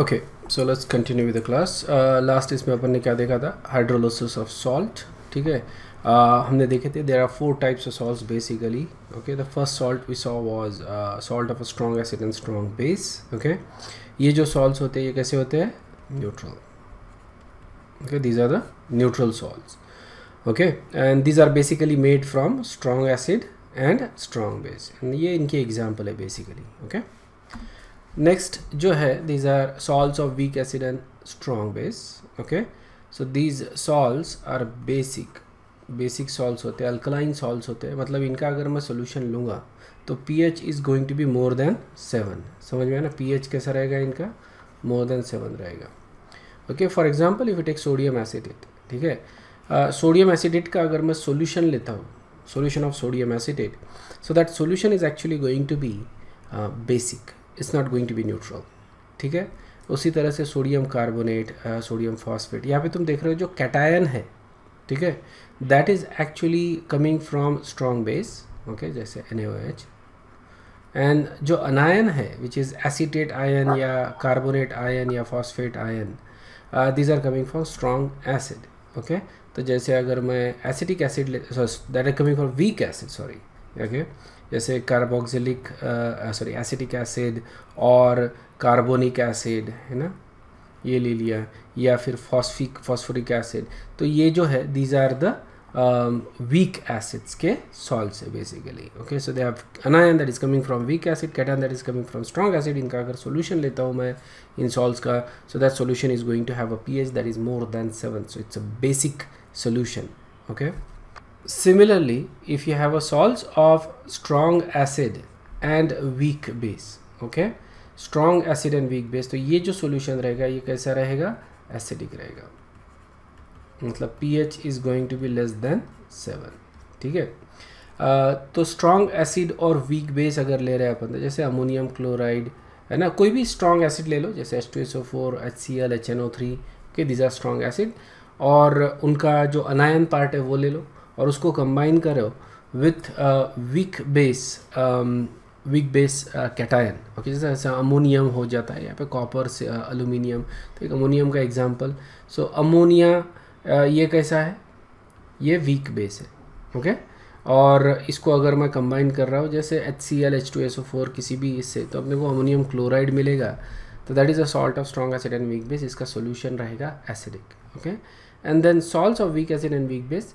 Okay so let's continue with the class last इसमें अपन ने क्या देखा था हाइड्रोलोसिस ऑफ सॉल्ट ठीक है uh, हमने देखे थे there are four types of salt basically okay the first salt we saw was salt of a strong acid and strong base okay ये जो सॉल्ट होते हैं ये कैसे होते हैं neutral okay these are the neutral salt okay and these are basically made from strong acid and strong base and ये इनकी एग्जाम्पल है बेसिकली ओके okay? नेक्स्ट जो है these are salts of weak acid and strong base okay so these salts are basic basic salts होते हैं alkaline souls होते हैं मतलब इनका अगर मैं सोल्यूशन लूँगा तो p H is going to be more than seven समझ में आया ना पी एच कैसा रहेगा इनका मोर देन सेवन रहेगा okay for example if it एक सोडियम एसिडेट ठीक है सोडियम एसिडेट का अगर मैं सोल्यूशन लेता हूँ solution of sodium acetate so that solution is actually going to be basic is not going to be neutral ठीक है उसी तरह से सोडियम कार्बोनेट सोडियम फॉस्फेट यहाँ पे तुम देख रहे हो जो कैटायन है ठीक है that is actually coming from strong base okay जैसे एन एंड जो अनायन है विच इज़ एसिटेट आयन या कार्बोनेट आयन या phosphate ion these are coming from strong acid okay तो जैसे अगर मैं acetic acid let that are coming from weak acid sorry okay जैसे कार्बोक्सिलिक सॉरी एसिटिक एसिड और carbonic acid है ना ये ले लिया या फिर फॉस्फिक फॉस्फोरिक एसिड तो ये जो है these are the weak acids के सॉल्ट्स है basically okay so they have anion that is coming from weak acid cation that is coming from strong acid इनका अगर सोल्यूशन लेता हूँ मैं इन सॉल्ट्स का so that solution is going to have a p H that is more than seven so it's a basic solution okay Similarly, if you have a salts of strong acid and weak base, okay? Strong acid and weak base तो ये जो solution रहेगा ये कैसा रहेगा acidic रहेगा मतलब P H is going to be less than seven ठीक है तो स्ट्रॉन्ग एसिड और वीक बेस अगर ले रहे हैं अपन तो जैसे अमोनियम क्लोराइड है ना कोई भी स्ट्रॉन्ग एसिड ले लो जैसे H two S O four H C L H N O three के दिज आर स्ट्रॉन्ग एसिड और उनका जो अनायन पार्ट है वो ले लो और उसको कंबाइन करो with weak base weak base cation okay जैसे ऐसा अमोनियम हो जाता है यहाँ पे कॉपर से अलूमिनियम uh, तो एक अमोनियम का एग्जांपल सो अमोनिया ये कैसा है ये वीक बेस है ओके okay? और इसको अगर मैं कंबाइन कर रहा हूँ जैसे H C L H two S O four किसी भी इससे तो अपने को अमोनियम क्लोराइड मिलेगा तो that is a salt of strong acid and weak base इसका सोल्यूशन रहेगा acidic okay and then salt of weak acid and weak base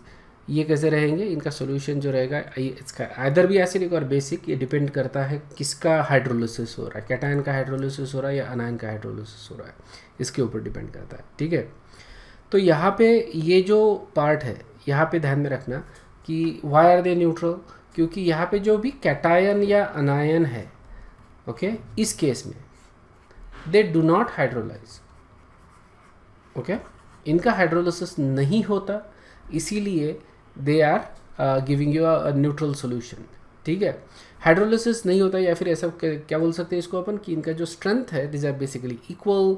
ये कैसे रहेंगे इनका सोल्यूशन जो रहेगा इसका आइदर भी एसिडिक और बेसिक ये डिपेंड करता है किसका हाइड्रोलिसिस हो रहा है कैटाइन का हाइड्रोलिसिस हो रहा है या अनायन का हाइड्रोलिसिस हो रहा है इसके ऊपर डिपेंड करता है ठीक है तो यहाँ पे ये जो पार्ट है यहाँ पे ध्यान में रखना कि वाई आर दे न्यूट्रल क्योंकि यहाँ पे जो भी कैटायन या अनायन है ओके इस केस में they do not hydrolyse okay इनका हाइड्रोलिसिस नहीं होता इसीलिए they are giving you a neutral solution ठीक है हाइड्रोलिसिस नहीं होता या फिर ऐसा क्या बोल सकते हैं इसको अपन कि इनका जो स्ट्रेंथ है these are basically equal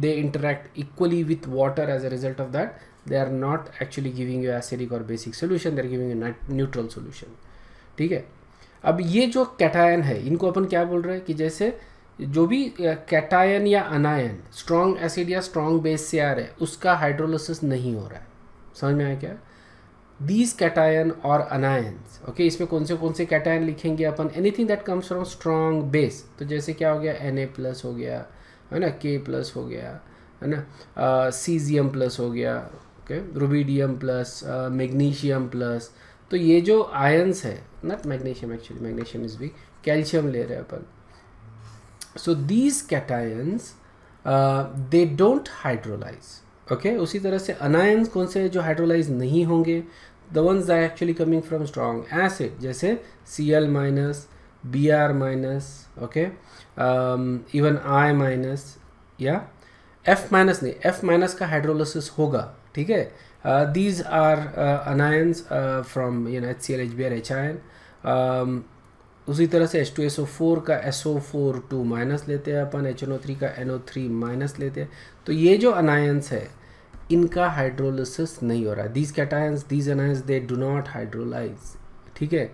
they interact equally with water as a result of that they are not actually giving you acidic और basic solution they are giving neutral solution ठीक है अब ये जो कैटायन है इनको अपन क्या बोल रहे हैं कि जैसे जो भी कैटायन या अनायन स्ट्रॉन्ग एसिड या स्ट्रॉन्ग बेस से आ रहा है उसका हाइड्रोलिसिस नहीं हो रहा है समझ में आया क्या दीज कैटायन और अनायंस ओके इसमें कौन से कौन से कैटायन लिखेंगे अपन anything that comes from strong base तो जैसे क्या हो गया एन ए प्लस हो गया है ना के प्लस हो गया है ना सीजियम uh, प्लस हो गया okay rubidium plus magnesium plus तो ये जो आयंस है not magnesium actually magnesium is भी कैल्शियम ले रहे हैं अपन so these cations they don't hydrolyse okay okay? उसी तरह से अनायंस कौन से जो हाइड्रोलाइज नहीं होंगे the ones are actually coming from strong acid जैसे C L minus B R minus okay even I minus या एफ माइनस नहीं एफ माइनस का हाइड्रोलिसिस होगा ठीक है these are anions from you know H C L H B R H I and उसी तरह से H2SO4 का SO4 टू माइनस लेते हैं अपन HNO3 का NO3 माइनस लेते हैं तो ये जो अनायंस है इनका हाइड्रोलिसिस नहीं हो रहा है these cations these anions they do not hydrolyse ठीक है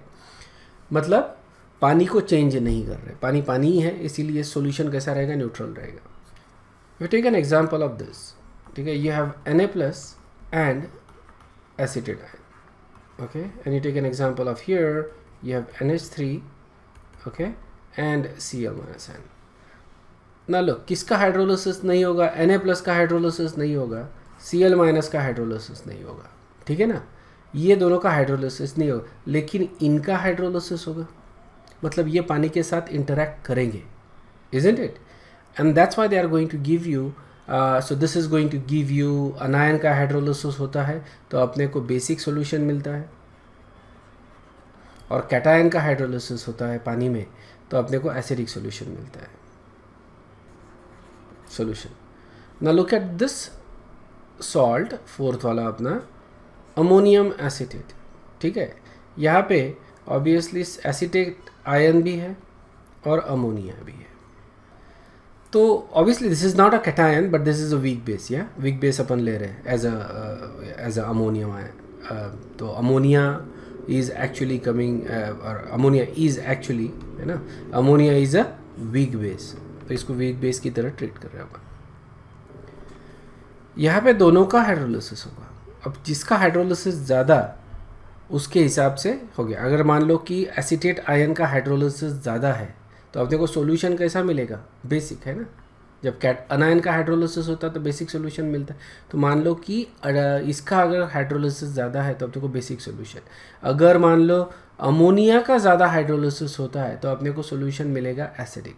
मतलब पानी को चेंज नहीं कर रहे पानी पानी ही है इसीलिए सोल्यूशन कैसा रहेगा न्यूट्रल रहेगा you take an example of this ठीक है you have N A plus and acetate ion you take an example of here you have N H three okay and C L minus and ना लो किसका hydrolysis नहीं होगा N A plus का hydrolysis नहीं होगा सी एल माइनस का hydrolysis नहीं होगा ठीक है ना ये दोनों का हाइड्रोलोसिस नहीं होगा लेकिन इनका हाइड्रोलोसिस होगा मतलब ये पानी के साथ इंटरेक्ट करेंगे is it and that's why they are going to give you so this is going to give you anion का हाइड्रोलोसिस होता है तो अपने को बेसिक सोल्यूशन मिलता है और कैटायन का हाइड्रोलिसिस होता है पानी में तो अपने को एसिडिक सोल्यूशन मिलता है सोल्यूशन ना look at this salt fourth वाला अपना अमोनियम एसिटेट ठीक है यहाँ पे ऑब्वियसली एसिटेट आयन भी है और अमोनिया भी है तो obviously this is not a cation but this is a weak base या वीक बेस अपन ले रहे हैं as a as a ammonium ion तो ammonia is actually coming uh, or ammonia is actually है ना ammonia is a weak base तो इसको weak base की तरह treat कर रहे हैं यहाँ पे दोनों का हाइड्रोलिसिस होगा अब जिसका हाइड्रोलिसिस ज़्यादा उसके हिसाब से हो गया अगर मान लो कि एसिटेट आयन का हाइड्रोलिसिस ज़्यादा है तो आप देखो सोल्यूशन कैसा मिलेगा बेसिक है ना जब कैट अनायन का हाइड्रोलिसिस होता है तो बेसिक सोल्यूशन मिलता है तो मान लो कि इसका अगर हाइड्रोलिसिस ज़्यादा है तो अपने को बेसिक सोल्यूशन अगर मान लो अमोनिया का ज़्यादा हाइड्रोलिसिस होता है तो अपने को सोल्यूशन मिलेगा एसिडिक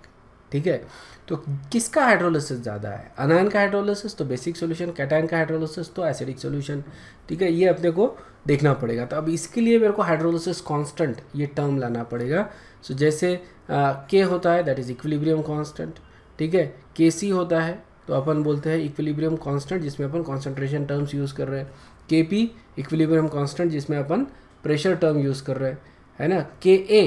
ठीक है तो किसका हाइड्रोलिसिस ज़्यादा है अनायन का हाइड्रोलिसिस तो बेसिक सोल्यूशन कैटायन का हाइड्रोलिसिस तो एसिडिक सोल्यूशन ठीक है ये अपने को देखना पड़ेगा तो अब इसके लिए मेरे को हाइड्रोलिसिस कांस्टेंट ये टर्म लाना पड़ेगा सो so, जैसे के होता है दैट इज़ इक्विलिब्रियम कांस्टेंट ठीक है के सी होता है तो अपन बोलते हैं इक्विलिब्रियम कांस्टेंट जिसमें अपन कॉन्सेंट्रेशन टर्म्स यूज़ कर रहे हैं के पी इक्विलिब्रियम कॉन्सटेंट जिसमें अपन प्रेशर टर्म यूज़ कर रहे हैं है ना के ए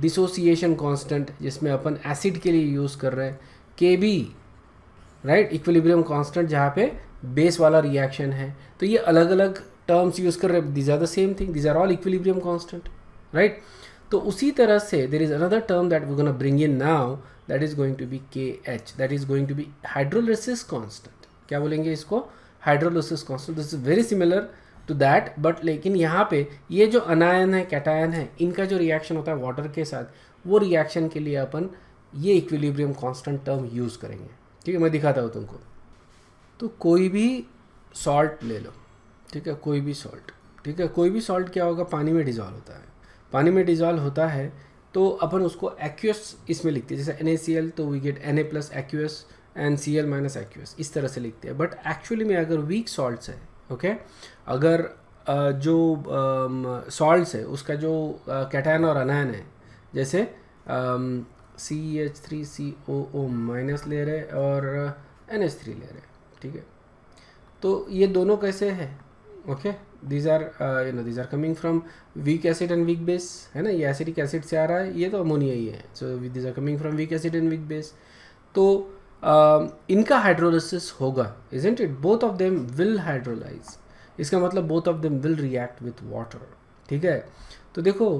डिसोसिएशन कॉन्सटेंट जिसमें अपन एसिड के लिए यूज़ कर रहे हैं के बी राइट इक्विलिब्रियम कॉन्सटेंट जहाँ पे बेस वाला रिएक्शन है तो ये अलग अलग टर्म्स यूज़ कर रहे हैं these are the same thing these are all equilibrium constant right तो उसी तरह से there is another term that we gonna bring in now that is going to be kh that is going to be hydrolysis constant क्या बोलेंगे इसको hydrolysis constant this is very similar to that but लेकिन यहाँ पे ये जो anion है cation है इनका जो रिएक्शन होता है वाटर के साथ वो रिएक्शन के लिए अपन ये इक्विलिब्रियम कांस्टेंट टर्म यूज़ करेंगे ठीक है मैं दिखाता हूँ तुमको तो कोई भी सॉल्ट ले लो ठीक है कोई भी सॉल्ट ठीक है कोई भी सॉल्ट क्या होगा पानी में डिजॉल्व होता है पानी में डिजॉल्व होता है तो अपन उसको एक्यूएस इसमें लिखते हैं जैसे एन सी एल तो we get N A plus aqueous N C L minus aqueous इस तरह से लिखते हैं बट एक्चुअली में अगर वीक सॉल्ट है ओके okay? अगर जो uh, है उसका जो कैटायन और अनायन है जैसे C H three C O O minus ले रहे और एन एच थ्री ले रहे ठीक है तो ये दोनों कैसे हैं okay these are you know these are coming from weak acid and weak base है ना ये एसिडिक एसिड से आ रहा है ये तो अमोनिया ही है so these are coming from weak acid and weak base तो uh, इनका हाइड्रोलिसिस होगा isn't it both of them will hydrolyse इसका मतलब both of them will react with water ठीक है तो देखो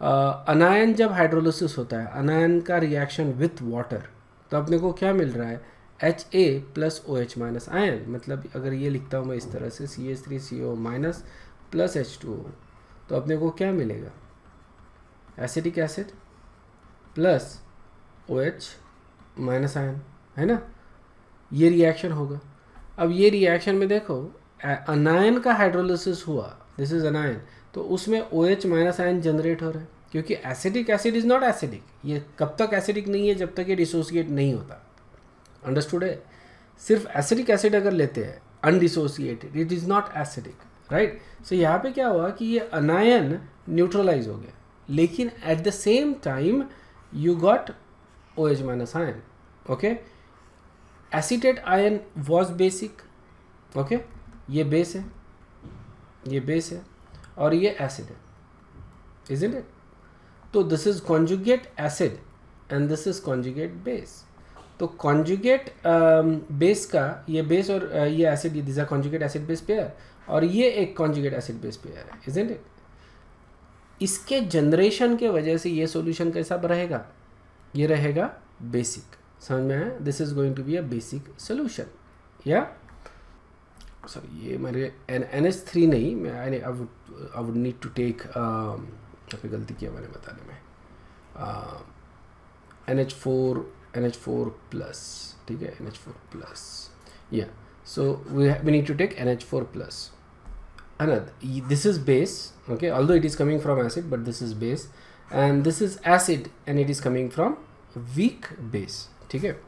अनायन uh, जब हाइड्रोलिसिस होता है अनायन का रिएक्शन विथ वाटर तो अपने को क्या मिल रहा है H A plus O H minus ion मतलब अगर ये लिखता हूँ मैं इस तरह से C H three C O minus plus H two O तो अपने को क्या मिलेगा acidic acid plus O H minus ion है ना ये रिएक्शन होगा अब ये रिएक्शन में देखो अनायन का हाइड्रोलिसिस हुआ दिस इज अनायन तो उसमें O H minus ion generate हो रहा है क्योंकि acidic acid is not acidic ये कब तक एसिडिक नहीं है जब तक ये डिसोसिएट नहीं होता अंडरस्टूड है सिर्फ एसिडिक एसिड अगर लेते हैं undissociated it is not acidic right so यहाँ पे क्या हुआ कि ये अनायन न्यूट्रलाइज हो गया लेकिन at the same time you got O H minus ion okay acetate ion was basic okay ये बेस है ये बेस है और ये एसिड है इज इट तो this is conjugate acid and this is conjugate base तो कॉन्जुगेट बेस um, का ये बेस और uh, ये एसिड ये these are conjugate acid base pair और ये एक कॉन्जुगेट एसिड बेस पेयर है इज इट इसके जनरेशन के वजह से ये सॉल्यूशन कैसा रहेगा ये रहेगा बेसिक समझ में आया this is going to be a basic solution या सॉरी ये मेरे एन एन एच थ्री नहीं मैं I I would need to take गलती किया मैंने बताने में N H four N H four plus ठीक है एन एच फोर प्लस या so we we need to take N H four plus है ना this is base okay although it is coming from acid but this is base and this is acid and it is coming from weak base ठीक है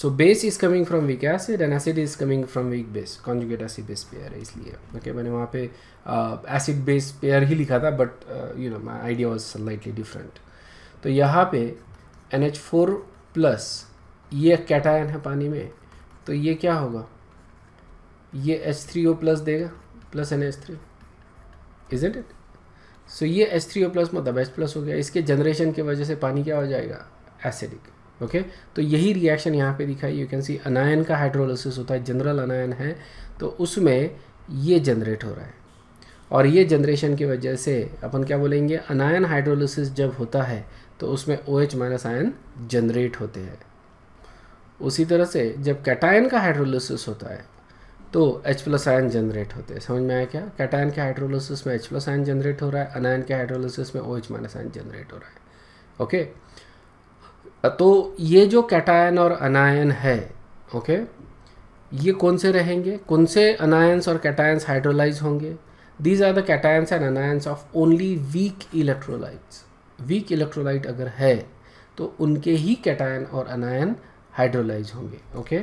so base is coming from weak acid and acid is coming from weak base conjugate acid base pair है इसलिए okay मैंने वहाँ पे acid base pair ही लिखा था but you know my idea was slightly different तो यहाँ पे एन एच फोर प्लस ये कैटायन है पानी में तो ये क्या होगा ये एच थ्री ओ प्लस देगा plus N H three is it it so ये एच थ्री ओ प्लस मतलब एच प्लस हो गया इसके जनरेशन की वजह से पानी क्या हो जाएगा एसिडिक ओके okay? तो यही रिएक्शन यहाँ पे दिखाई यू कैन सी अनायन का हाइड्रोलिसिस होता है जनरल अनायन है तो उसमें ये जनरेट हो रहा है और ये जनरेशन की वजह से अपन क्या बोलेंगे अनायन हाइड्रोलिसिस जब होता है तो उसमें O H minus ion generate होते हैं उसी तरह से जब कैटायन का हाइड्रोलिसिस होता है तो H प्लस आयन जनरेट होते हैं समझ में आया क्या कैटायन के हाइड्रोलिसिस में H प्लस आयन जनरेट हो रहा है अनायन के हाइड्रोलिसिस में O OH minus ion generate हो रहा है ओके तो ये जो कैटायन और अनायन है ओके ये कौन से रहेंगे कौन से अनायंस और कैटायंस हाइड्रोलाइज होंगे these are the cations and anions of only weak electrolytes weak electrolyte अगर है तो उनके ही कैटायन और अनायन हाइड्रोलाइज होंगे okay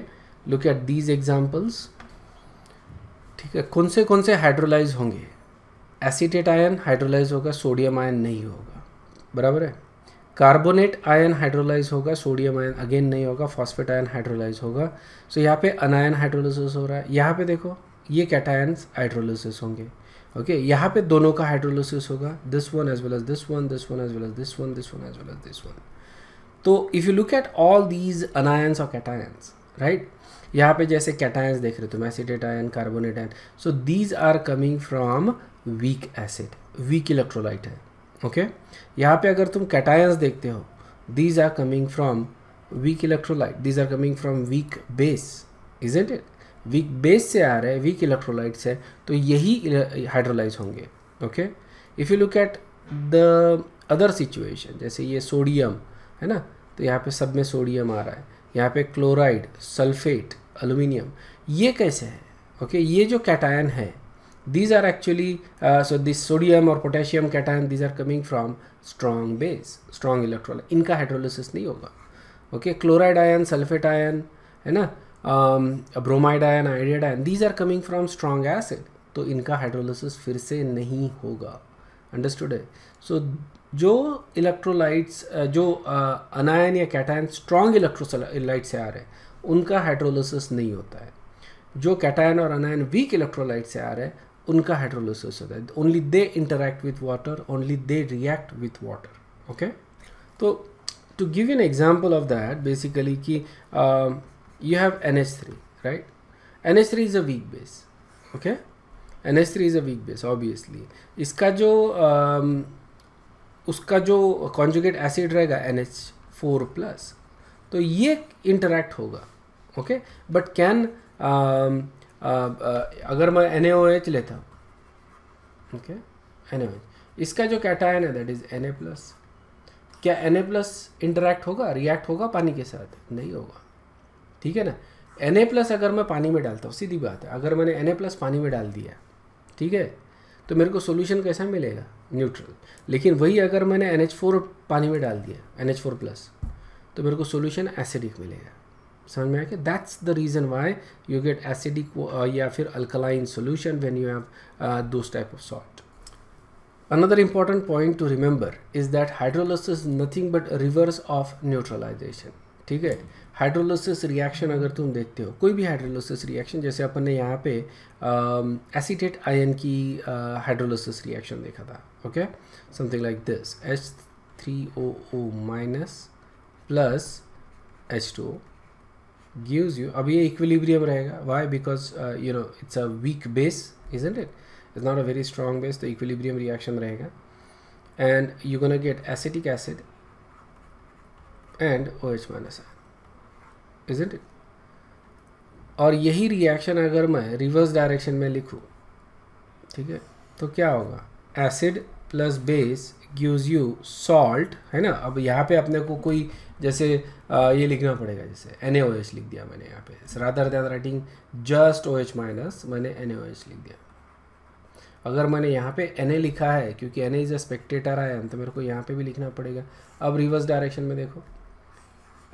look at these examples ठीक है कौन से कौन से हाइड्रोलाइज होंगे एसीटेट आयन हाइड्रोलाइज होगा सोडियम आयन नहीं होगा बराबर है कार्बोनेट आयन हाइड्रोलाइज होगा सोडियम आयन अगेन नहीं होगा फॉस्फेट आयन हाइड्रोलाइज होगा सो so, यहाँ पे अनायन हाइड्रोलिसिस हो रहा है यहाँ पे देखो ये कैटायन हाइड्रोलिसिस होंगे ओके okay, यहाँ पे दोनों का हाइड्रोलोसिस होगा this one as well as this one this one as well as this one this one as well as this one तो if you look at all these anions और cations right यहाँ पे जैसे cations देख रहे हो तुम acetate ion carbonate ion so these are coming from weak acid weak electrolyte है ओके okay? यहाँ पे अगर तुम कैटायंस देखते हो these are coming from weak electrolyte these are coming from weak base is it weak base से आ रहे हैं वीक इलेक्ट्रोलाइट्स है तो यही हाइड्रोलाइज होंगे okay if you look at the other situation जैसे ये सोडियम है ना तो यहाँ पे सब में सोडियम आ रहा है यहाँ पे क्लोराइड सल्फेट अलूमिनियम ये कैसे है ओके okay, ये जो कैटायन है these are actually so this sodium और potassium cation these are coming from strong base strong electrolyte इनका hydrolysis नहीं होगा okay chloride ion sulphate ion है ना um, a bromide ion, iodide ion. These are coming from strong acid. तो इनका hydrolysis फिर से नहीं होगा अंडरस्टूड है सो जो इलेक्ट्रोलाइट्स uh, जो अनायन uh, या कैटायन स्ट्रॉन्ग इलेक्ट्रोलाइट से आ रहे हैं उनका हाइड्रोलिसिस नहीं होता है जो कैटायन और अनायन वीक इलेक्ट्रोलाइट से आ रहे हैं उनका हाइड्रोलिसिस होता है only they interact with water only they react with water okay तो to give an example of that basically कि uh, you have NH3, right? NH3 is a weak base, okay? NH3 is a weak base, obviously. इसका जो um, उसका जो conjugate acid रहेगा N four plus तो ये interact होगा okay but can अगर मैं एन एच लेता हूँ ओके एन इसका जो कैटायन है that is N A plus क्या एन ए प्लस इंटरैक्ट होगा रिएक्ट होगा पानी के साथ नहीं होगा ठीक है ना एन ए प्लस अगर मैं पानी में डालता हूँ सीधी बात है अगर मैंने एन ए प्लस पानी में डाल दिया ठीक है तो मेरे को सोल्यूशन कैसा मिलेगा न्यूट्रल लेकिन वही अगर मैंने एन एच फोर पानी में डाल दिया एन एच फोर प्लस तो मेरे को सोल्यूशन एसिडिक मिलेगा समझ में आया कि that's the reason why you get acidic या फिर alkaline solution when you have those type of salt another important point to remember is that hydrolysis nothing but reverse of neutralization ठीक है hydrolysis reaction अगर तुम देखते हो कोई भी हाइड्रोलोसिस रिएक्शन जैसे अपन ने यहाँ पे एसीटेट um, आयन की हाइड्रोलोसिस uh, रिएक्शन देखा था okay something like this H three O O minus plus H two gives you अब ये इक्विलिब्रियम रहेगा why because you know it's a weak base is isn't not a very a base तो equilibrium reaction रहेगा and you can get acetic acid and O H minus minus it और यही reaction अगर मैं reverse direction में लिखूं ठीक है तो क्या होगा acid plus base gives you salt है ना अब यहाँ पे अपने को कोई जैसे आ, ये लिखना पड़ेगा जैसे एन लिख दिया मैंने यहाँ पे rather than writing just O H minus मैंने एन लिख दिया अगर मैंने यहाँ पे एन लिखा है क्योंकि एन इज़ अ स्पेक्टेटर आया तो मेरे को यहाँ पे भी लिखना पड़ेगा अब रिवर्स डायरेक्शन में देखो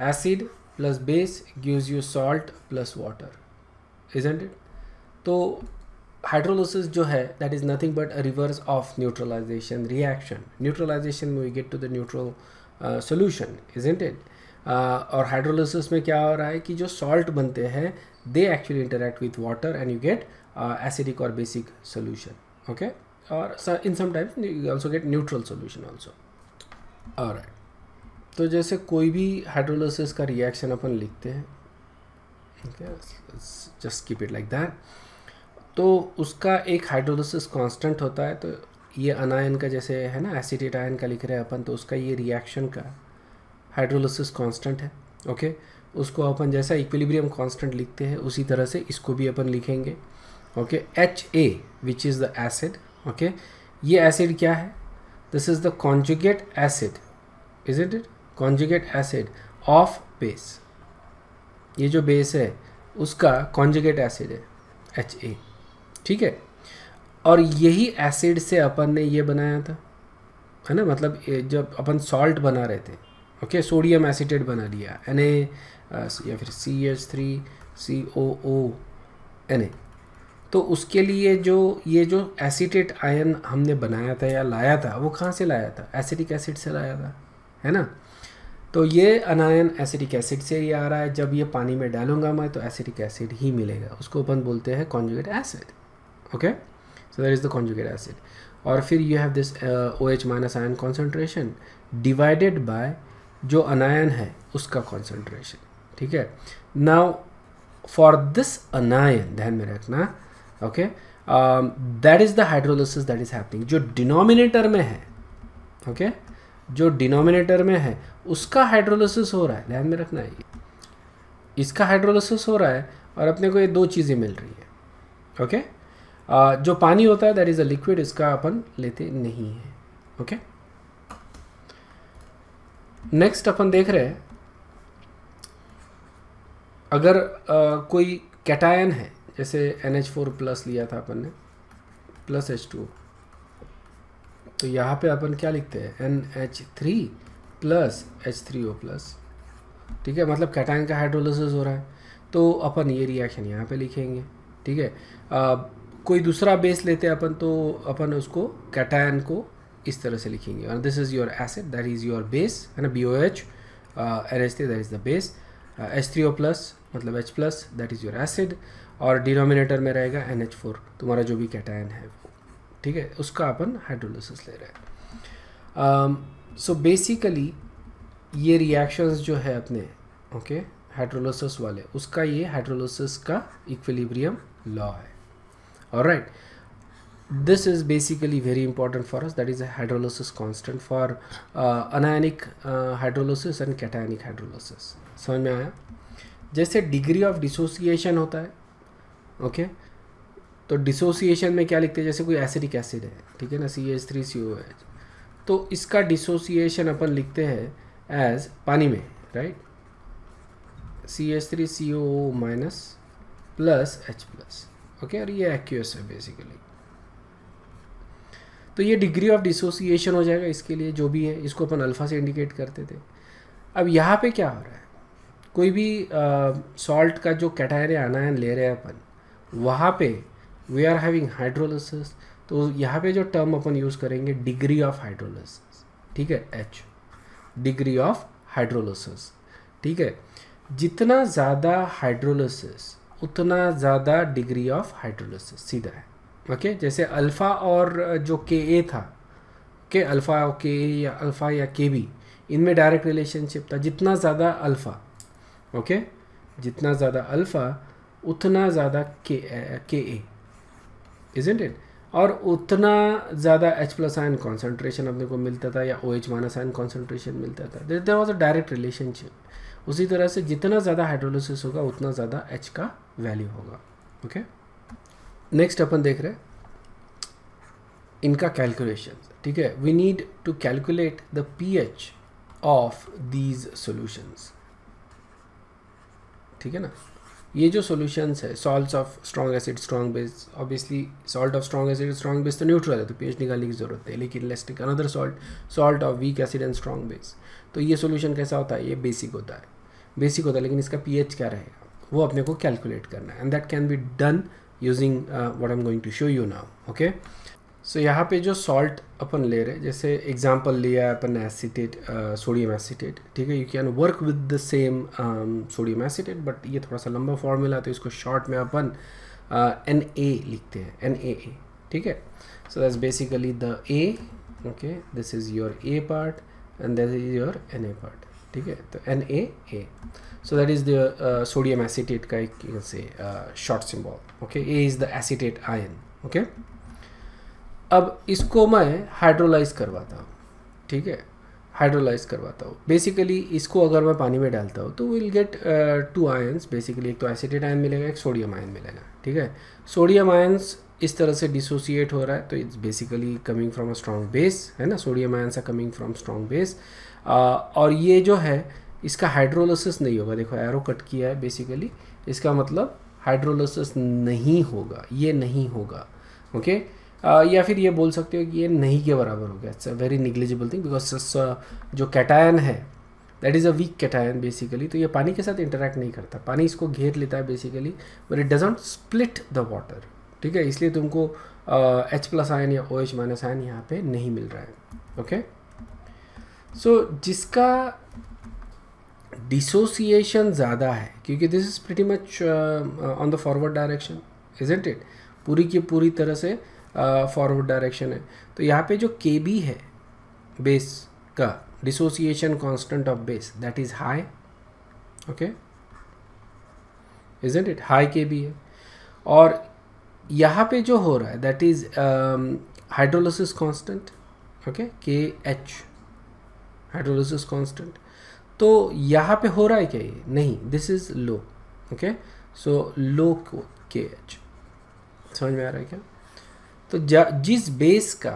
acid plus base gives you salt plus water isn't it तो हाइड्रोलोसिस जो है that is nothing but a reverse of neutralization reaction neutralization में we get to the neutral solution isn't it और hydrolysis में क्या हो रहा है कि जो सॉल्ट बनते हैं they actually interact with water and you get acidic और बेसिक सोल्यूशन ओके और इन sometimes also get neutral solution also right तो जैसे कोई भी हाइड्रोलोसिस का रिएक्शन अपन लिखते हैं just keep it like that तो उसका एक हाइड्रोलोसिस कांस्टेंट होता है तो ये अनायन का जैसे है ना एसिडेट आयन का लिख रहे हैं अपन तो उसका ये रिएक्शन का हाइड्रोलोसिस कांस्टेंट है ओके उसको अपन जैसा इक्विलिब्रियम कांस्टेंट लिखते हैं उसी तरह से इसको भी अपन लिखेंगे okay H A which is the acid okay ये एसिड क्या है this is the conjugate acid is it it conjugate acid of base ये जो बेस है उसका कॉन्जुगेट एसिड है एच ए ठीक है और यही एसिड से अपन ने ये बनाया था है ना मतलब जब अपन सॉल्ट बना रहे थे ओके सोडियम एसिटेट बना लिया एन या फिर C H three C O O N A तो उसके लिए जो ये जो एसिटेट आयन हमने बनाया था या लाया था वो कहाँ से लाया था एसिटिक एसिड से लाया था है ना तो ये अनायन एसिडिक एसिड से ही आ रहा है जब ये पानी में डालूंगा मैं तो एसिडिक एसिड ही मिलेगा उसको अपन बोलते हैं conjugate acid okay so that is the conjugate acid और फिर you have this O H minus ion concentration divided by जो अनायन है उसका कॉन्सेंट्रेशन ठीक है नाउ फॉर दिस अनायन ध्यान में रखना okay that is the hydrolysis that is happening जो डिनोमिनेटर में है ओके okay? जो डिनोमिनेटर में है उसका हाइड्रोलोसिस हो रहा है ध्यान में रखना है इसका हाइड्रोलोसिस हो रहा है और अपने को ये दो चीज़ें मिल रही है ओके okay? जो पानी होता है दैट इज़ अ लिक्विड इसका अपन लेते नहीं है ओके okay? नेक्स्ट अपन देख रहे हैं अगर आ, कोई कैटायन है जैसे एन एच फोर प्लस लिया था अपन ने प्लस एच टू तो यहाँ पे अपन क्या लिखते हैं N H three plus H three O plus ठीक है मतलब कैटाइन का हाइड्रोलिसिस हो रहा है तो अपन ये रिएक्शन यहाँ पे लिखेंगे ठीक है कोई दूसरा बेस लेते हैं अपन तो अपन उसको कैटाइन को इस तरह से लिखेंगे और this is your acid that is your base है ना B O H N H three that is the base H three O plus मतलब H plus that is your acid और डिनोमिनेटर में रहेगा एन एच फोर तुम्हारा जो भी cation है वो ठीक है उसका अपन हाइड्रोलिसिस ले रहे हैं सो um, बेसिकली ये रिएक्शंस जो है अपने ओके हाइड्रोलोसिस वाले उसका ये हाइड्रोलोसिस का इक्विलिब्रियम लॉ है और right this is basically very important for us that is a hydrolysis constant for anionic hydrolysis and cationic hydrolysis समझ में आया जैसे डिग्री ऑफ डिसोसिएशन होता है ओके okay? तो डिसोसिएशन में क्या लिखते हैं जैसे कोई एसिडिक एसिड है ठीक है ना C H three C O H तो इसका डिसोसिएशन अपन लिखते हैं एज पानी में right C H three C O minus plus H plus okay और ये एक्यूएस है बेसिकली तो ये डिग्री ऑफ डिसोसिएशन हो जाएगा इसके लिए जो भी है इसको अपन अल्फ़ा से इंडिकेट करते थे अब यहाँ पे क्या हो रहा है कोई भी सॉल्ट का जो कैटायन आनायन ले रहे हैं अपन वहाँ पे वी आर हैविंग हाइड्रोलिसिस तो यहाँ पे जो टर्म अपन यूज़ करेंगे डिग्री ऑफ हाइड्रोलिसिस ठीक है एच डिग्री ऑफ हाइड्रोलिसिस ठीक है जितना ज़्यादा हाइड्रोलिसिस उतना ज़्यादा डिग्री ऑफ हाइड्रोलिसिस सीधा है ओके okay? जैसे अल्फ़ा और जो के ए था के अल्फ़ा और के ए या अल्फ़ा या के बी इनमें डायरेक्ट रिलेशनशिप था जितना ज़्यादा अल्फ़ा ओके okay? जितना ज़्यादा अल्फ़ा उतना ज़्यादा के के ए इजेंट इट और उतना ज़्यादा एच प्लस आयन कॉन्सेंट्रेशन अपने को मिलता था या O H minus ion concentration मिलता था there was a direct relationship उसी तरह से जितना ज़्यादा हाइड्रोलिसिस होगा उतना ज़्यादा एच का वैल्यू होगा ओके नेक्स्ट अपन देख रहे हैं इनका कैलकुलेशन ठीक है we need to calculate the P H of these solutions ठीक है ना ये जो सोल्यूशंस है salt of strong acid strong base obviously salt of strong acid strong base तो न्यूट्रल है तो पीएच निकालने की जरूरत है लेकिन let's take another salt salt of weak acid and strong base तो ये सोल्यूशन कैसा होता है ये बेसिक होता है बेसिक होता है लेकिन इसका एच क्या रहेगा वो अपने को कैलकुलेट करना है and that can be done using what I'm going to show you now okay so so, यहाँ पे जो सॉल्ट अपन ले रहे जैसे एग्जांपल लिया अपन एसिटेट सोडियम एसिटेट ठीक है you can work with the same sodium acetate but ये थोड़ा सा लंबा फॉर्मूला तो इसको शॉर्ट में अपन एन uh, ए लिखते हैं एन ए ए ठीक है so that's basically the A okay this is your A part and that is your N A part ठीक है तो N A A so that is the sodium acetate का एक से short symbol okay A is the acetate ion okay अब इसको मैं hydrolyse करवाता हूँ ठीक है हाइड्रोलाइज करवाता हूँ बेसिकली इसको अगर मैं पानी में डालता हूँ तो will get two ions basically एक तो एसिडेड आयन मिलेगा एक सोडियम आयन मिलेगा ठीक है सोडियम आयन्स इस तरह से डिसोसिएट हो रहा है तो it's basically coming from a strong base है ना sodium ions are coming from strong base और ये जो है इसका हाइड्रोलोसिस नहीं होगा देखो एरो कट किया है बेसिकली इसका मतलब हाइड्रोलोसिस नहीं होगा ये नहीं होगा ओके okay? या फिर ये बोल सकते हो कि ये नहीं के बराबर हो गया it's a very negligible thing because जो कैटायन है that is a weak cation basically तो ये पानी के साथ इंटरेक्ट नहीं करता पानी इसको घेर लेता है basically but it doesn't split the water ठीक है इसलिए तुमको एच प्लस आयन या ओ एच माइनस आयन यहाँ पे नहीं मिल रहा है ओके सो जिसका डिसोसिएशन ज़्यादा है क्योंकि this is pretty much on the forward direction isn't it पूरी की पूरी तरह से uh, फॉरवर्ड डायरेक्शन है तो यहाँ पे जो के बी है बेस का dissociation constant of base that is high okay isn't it high K B है और यहाँ पे जो हो रहा है that is hydrolysis constant okay K H hydrolysis constant तो यहाँ पे हो रहा है क्या ये नहीं this is low okay so low K H समझ में आ रहा है क्या तो जिस बेस का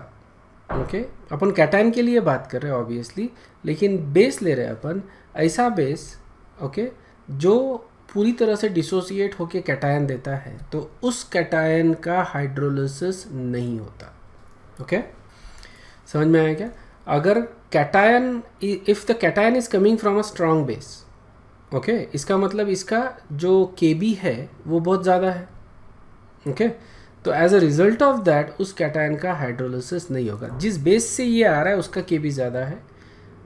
ओके okay, अपन कैटाइन के लिए बात कर रहे हैं ऑब्वियसली लेकिन बेस ले रहे हैं अपन ऐसा बेस ओके okay, जो पूरी तरह से डिसोसिएट होकर कैटायन देता है तो उस कैटायन का हाइड्रोलिसिस नहीं होता ओके okay? समझ में आया क्या अगर cation if the cation is coming from a strong base okay इसका मतलब इसका जो के है वो बहुत ज़्यादा है ओके okay? तो as a result of that उस कैटायन का हाइड्रोलिसिस नहीं होगा जिस बेस से ये आ रहा है उसका के भी ज़्यादा है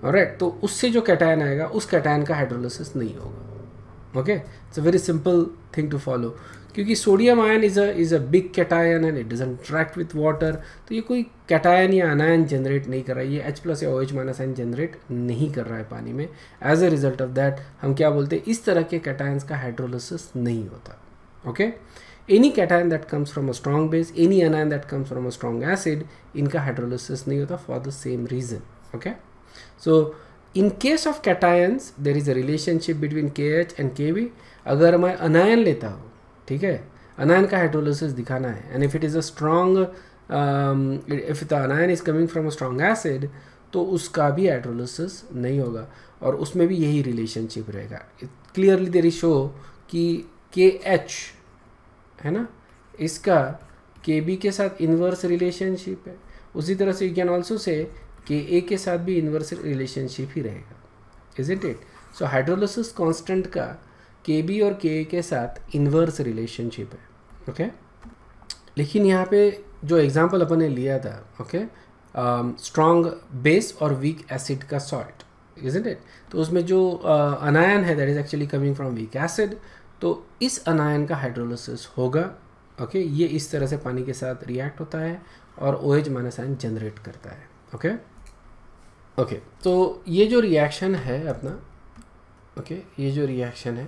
राइट तो उससे जो कैटायन आएगा उस कैटायन का हाइड्रोलिसिस नहीं होगा okay it's a very simple thing to follow क्योंकि sodium ion is a is a big cation and it does tract with water तो ये कोई कैटायन या अनायन जनरेट नहीं कर रहा है ये H प्लस या O H minus ion generate नहीं कर रहा है पानी में as a result of that हम क्या बोलते हैं इस तरह के कैटायंस का हाइड्रोलिसिस नहीं होता okay okay? Any cation that comes from a strong base any anion that comes from a strong acid इनका हाइड्रोलिसिस नहीं होता for the same reason okay so in case of cations there is a relationship between K H and K V अगर मैं अनायन लेता हूँ ठीक है अनायन का हाइड्रोलिसिस दिखाना है and if it is a strong if the anion is coming from a strong acid तो उसका भी हाइड्रोलिसिस नहीं होगा और उसमें भी यही रिलेशनशिप रहेगा क्लियरली देर इज शो कि के एच है ना इसका के बी के साथ इन्वर्स रिलेशनशिप है उसी तरह से यू कैन ऑल्सो से के ए के साथ भी इन्वर्स रिलेशनशिप ही रहेगा is it it so hydrolysis constant का के बी और के ए के साथ इन्वर्स रिलेशनशिप है ओके okay? लेकिन यहाँ पे जो एग्ज़ाम्पल अपन ने लिया था ओके स्ट्रॉन्ग बेस और वीक एसिड का सॉल्ट इज इट तो उसमें जो अनायन uh, है that is actually coming from weak acid तो इस अनायन का हाइड्रोलिसिस होगा ओके ये इस तरह से पानी के साथ रिएक्ट होता है और O H minus ion generate करता है ओके ओके तो ये जो रिएक्शन है अपना ओके ये जो रिएक्शन है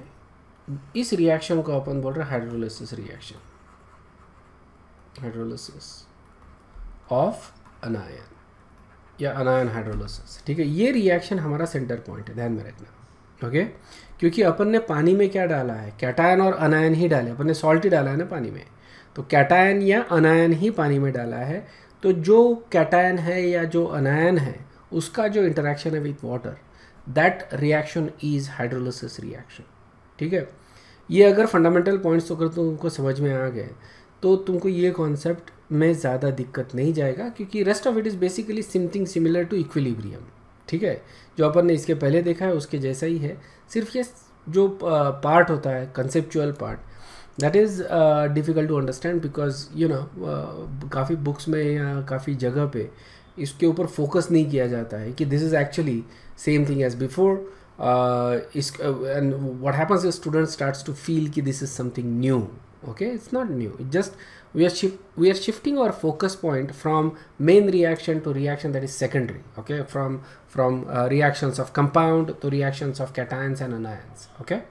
इस रिएक्शन को अपन बोल रहे हैं hydrolysis reaction hydrolysis of anion या अनायन हाइड्रोलिसिस ठीक है ये रिएक्शन हमारा सेंटर पॉइंट है ध्यान में रखना ओके क्योंकि अपन ने पानी में क्या डाला है कैटायन और अनायन ही डाले अपन ने सॉल्ट ही डाला है ना पानी में तो कैटायन या अनायन ही पानी में डाला है तो जो कैटायन है या जो अनायन है उसका जो इंटरेक्शन है with water that reaction is hydrolysis reaction ठीक है ये अगर फंडामेंटल पॉइंट्स तो अगर तुमको समझ में आ गए तो तुमको ये कॉन्सेप्ट में ज़्यादा दिक्कत नहीं जाएगा क्योंकि rest of it is basically something similar to equilibrium ठीक है जो अपन ने इसके पहले देखा है उसके जैसा ही है सिर्फ ये जो पार्ट होता है conceptual part that is difficult to understand because you know काफ़ी बुक्स में या काफ़ी जगह पे इसके ऊपर फोकस नहीं किया जाता है कि this is actually same thing as before इस and what happens student starts to feel कि this is something new okay it's not new it just we are shift we are shifting our focus point from main reaction to reaction that is secondary okay from from uh, reactions of compound to reactions of cations and anions okay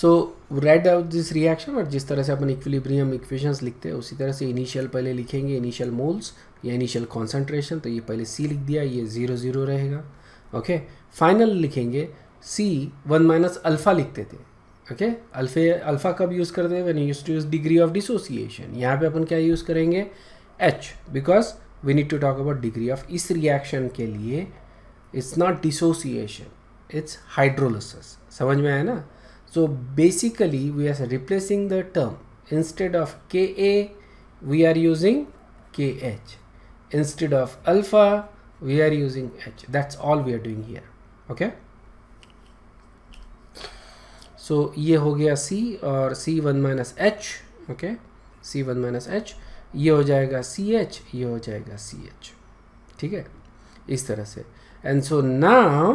so right out this reaction और जिस तरह से अपन equilibrium equations लिखते हैं उसी तरह से initial पहले लिखेंगे इनिशियल मोल्स या इनिशियल कॉन्सेंट्रेशन तो ये पहले सी लिख दिया ये ज़ीरो ज़ीरो रहेगा ओके फाइनल लिखेंगे सी वन माइनस अल्फ़ा लिखते थे ओके अल्फे अल्फ़ा कब यूज़ करते हैं when use to use degree of dissociation यहाँ पे अपन क्या यूज़ करेंगे H because we need to talk about degree of इस रिएक्शन के लिए it's not dissociation it's hydrolysis समझ में आया ना सो basically we are replacing the term instead of K A we are using K H instead of alpha we are using H that's all we are doing okay okay so ये हो गया C और C one minus H okay C one minus H ये हो जाएगा सी H ये हो जाएगा सी एच ठीक है इस तरह से and so now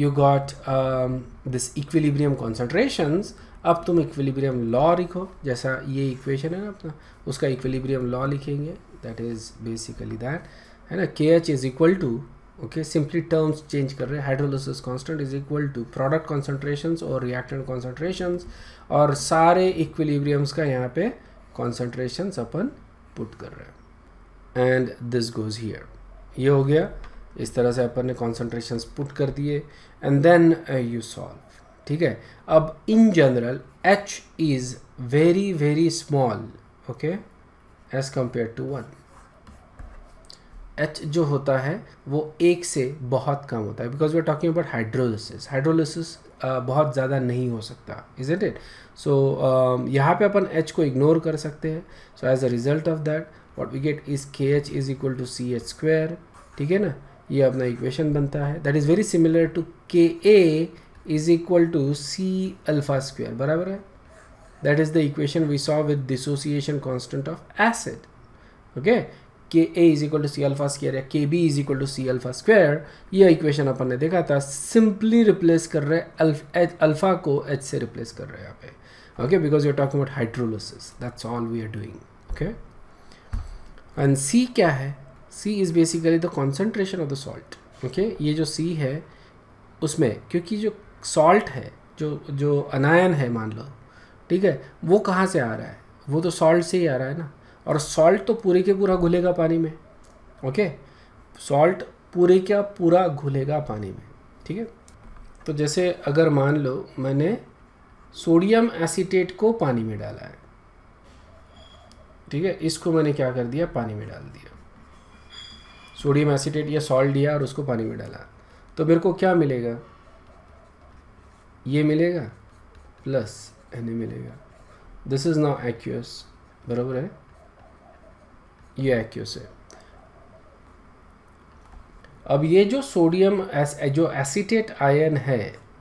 you got this equilibrium concentration अब तुम इक्विलिब्रियम लॉ लिखो जैसा ये इक्वेशन है ना अपना उसका इक्विलिब्रियम लॉ लिखेंगे दैट इज़ बेसिकली दैट है ना K H is equal to okay simply terms change कर रहे हैं hydrolysis constant is equal to product concentration और रिएक्टेंट कॉन्सेंट्रेशन और सारे इक्विलिब्रियम्स का यहाँ पे कॉन्सेंट्रेशन अपन पुट कर रहे हैं एंड दिस गोज हियर ये हो गया इस तरह से अपन ने कॉन्सेंट्रेशन पुट कर दिए एंड देन यू सॉल्व ठीक है अब in general H is very very small okay as compare to one H जो होता है वो एक से बहुत कम होता है because we are talking about hydrolysis hydrolysis बहुत ज़्यादा नहीं हो सकता इज इट इट सो यहाँ पे अपन एच को इग्नोर कर सकते हैं so as a result of that what we get is K H is equal to C H square ठीक है ना ये अपना इक्वेशन बनता है that is very similar to K A is equal to C alpha square बराबर है that is the equation we saw with dissociation constant of acid okay K A is equal to C alpha square या K B is equal to C alpha square यह equation अपन ने देखा था simply replace कर रहे alpha को H से रिप्लेस कर रहे हैं यहाँ पे okay because you talking about hydrolysis that's all we are doing okay and C क्या है C is basically the concentration of the salt okay ये जो सी है उसमें क्योंकि जो सॉल्ट है जो जो अनायन है मान लो ठीक है वो कहाँ से आ रहा है वो तो सॉल्ट से ही आ रहा है ना और सॉल्ट तो पूरे के पूरा घुलेगा पानी में ओके सॉल्ट पूरे का पूरा घुलेगा पानी में ठीक है तो जैसे अगर मान लो मैंने सोडियम एसीटेट को पानी में डाला है ठीक है इसको मैंने क्या कर दिया पानी में डाल दिया सोडियम एसीटेट या सॉल्ट दिया और उसको पानी में डाला तो मेरे को क्या मिलेगा ये मिलेगा प्लस एन मिलेगा दिस इज़ नाउ एक्यूस बराबर है ये एक्यू से अब ये जो सोडियम एस जो एसीटेट आयन है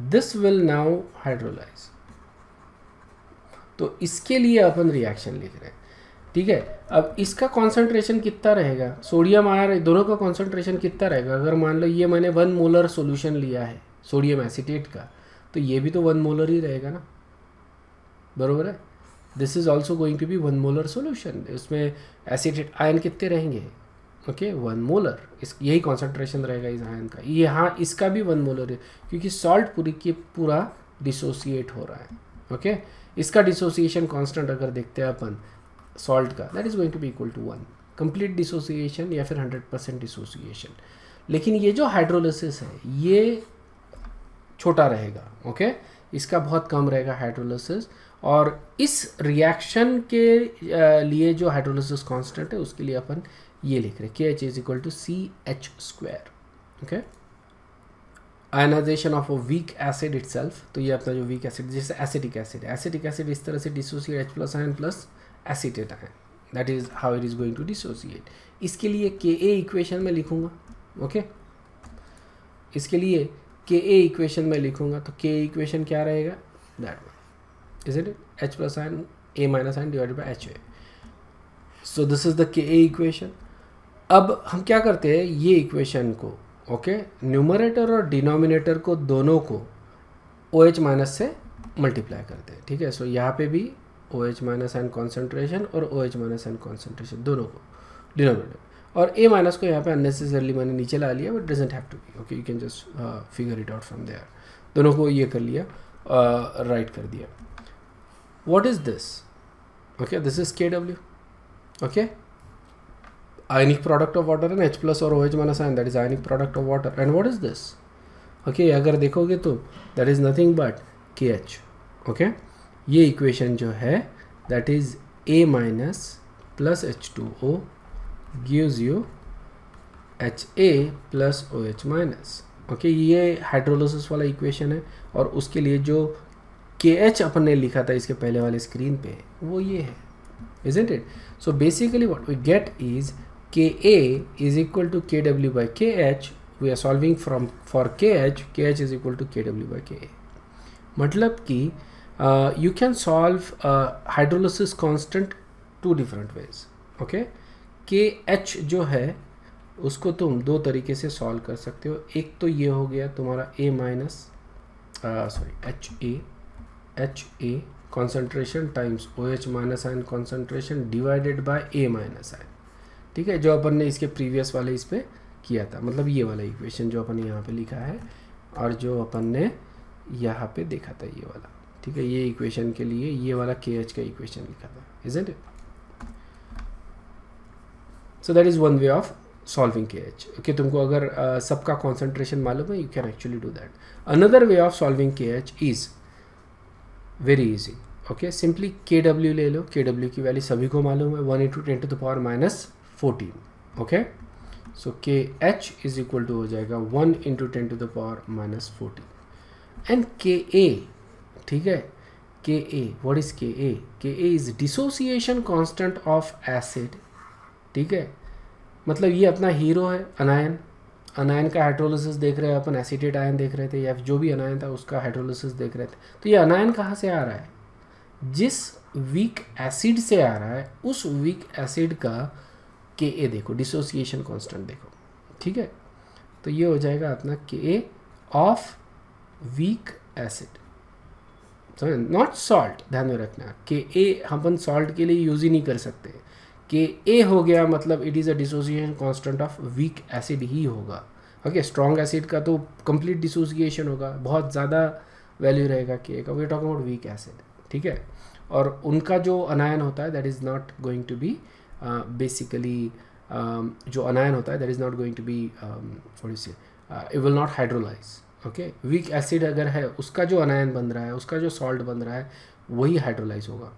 दिस विल नाउ हाइड्रोलाइज तो इसके लिए अपन रिएक्शन लिख रहे हैं ठीक है अब इसका कॉन्सेंट्रेशन कितना रहेगा सोडियम आयर दोनों का कॉन्सेंट्रेशन कितना रहेगा अगर मान लो ये मैंने वन मोलर सोल्यूशन लिया है सोडियम एसिटेट का तो ये भी तो वन मोलर ही रहेगा ना बरोबर है this is also going to be one molar solution इसमें एसिड आयन कितने रहेंगे ओके वन मोलर इस यही कॉन्सेंट्रेशन रहेगा इस आयन का ये हाँ इसका भी वन मोलर है क्योंकि सॉल्ट पूरी की पूरा डिसोसिएट हो रहा है ओके okay? इसका डिसोसिएशन कॉन्स्टेंट अगर देखते हैं अपन सॉल्ट का that is going to be equal to one complete dissociation या फिर हंड्रेड परसेंट डिसोसिएशन लेकिन ये जो हाइड्रोलिसिस है ये छोटा रहेगा ओके okay? इसका बहुत कम रहेगा हाइड्रोलिसिस और इस रिएक्शन के लिए जो हाइड्रोलिस कांस्टेंट है उसके लिए अपन ये लिख रहे हैं K H is equal to C H square okay ionisation of a weak acid it तो ये अपना जो वीक एसिड जैसे एसिटिक एसिड है एसिटिक एसिड इस तरह से dissociate H plus ion plus acetate ion that is how it is going to dissociate इसके लिए के ए इक्वेशन में लिखूंगा ओके okay? इसके लिए के ए इक्वेशन में लिखूंगा तो के इक्वेशन क्या रहेगा that one isn't it h plus n a minus n divided by ha so this is the ka equation अब हम क्या करते हैं ये इक्वेशन को ओके न्यूमरेटर और डिनोमिनेटर को दोनों को ओ एच माइनस से मल्टीप्लाई करते हैं ठीक है सो so, यहाँ पे भी O H minus N concentration और O H minus N concentration दोनों को डिनोमिनेटर और ए माइनस को यहाँ पे अननेसेसरली मैंने नीचे ला लिया but doesn't have to be okay you can just figure it out from there दोनों को ये कर लिया राइट uh, कर दिया what is this okay this is kw okay ionic product of water and h plus or oh minus ion that is ionic product of water and what is this okay agar dekhoge to that is nothing but kh okay ye equation jo hai that is a minus plus h2o gives you ha plus oh minus okay okay, ये hydrolysis वाला equation है और उसके लिए जो के H अपन ने लिखा था इसके पहले वाले स्क्रीन पे वो ये है is so basically what we get is K A is equal to K W by K H we are solving from for K H K H is equal to K W by K A मतलब कि you can solve hydrolysis constant two different ways okay K H जो है उसको तुम दो तरीके से solve कर सकते हो एक तो ये हो गया तुम्हारा A minus sorry H A H A concentration times O H minus ion concentration divided by A minus ion ठीक है जो अपन ने इसके प्रीवियस वाले इस पर किया था मतलब ये वाला इक्वेशन जो अपन यहाँ पे लिखा है और जो अपन ने यहाँ पे देखा था ये वाला ठीक है ये इक्वेशन के लिए ये वाला के एच का इक्वेशन लिखा था is it so that is one way of solving K H okay तुमको अगर uh, सबका कॉन्सेंट्रेशन मालूम है you can actually do that another way of solving K H is very easy okay simply K W ले लो के W की value सभी को मालूम है one into ten to the power minus fourteen okay so K H is equal to हो जाएगा one into ten to the power minus fourteen and K A ठीक है के ए what is K A K A is dissociation constant of acid ठीक है मतलब ये अपना हीरो है अनायन अनायन का हाइड्रोलिसिस देख रहे हैं अपन एसिडेट आयन देख रहे थे या जो भी अनायन था उसका हाइड्रोलिसिस देख रहे थे तो ये अनायन कहाँ से आ रहा है जिस वीक एसिड से आ रहा है उस वीक एसिड का के ए देखो डिसोसिएशन कांस्टेंट देखो ठीक है तो ये हो जाएगा अपना K A of weak acid समझ नॉट सॉल्ट ध्यान में रखना के ए हम अपन सॉल्ट के लिए यूज़ ही नहीं कर सकते कि ए हो गया मतलब it is a dissociation constant of weak acid ही होगा ओके स्ट्रॉन्ग एसिड का तो कंप्लीट डिसोसिएशन होगा बहुत ज़्यादा वैल्यू रहेगा के का we talk about weak acid ठीक है और उनका जो अनायन होता है that is not going to be basically जो अनायन होता है that is not going to be थोड़ी सी it will not hydrolyse okay weak acid अगर है उसका जो अनायन बन रहा है उसका जो सॉल्ट बन रहा है वही हाइड्रोलाइज होगा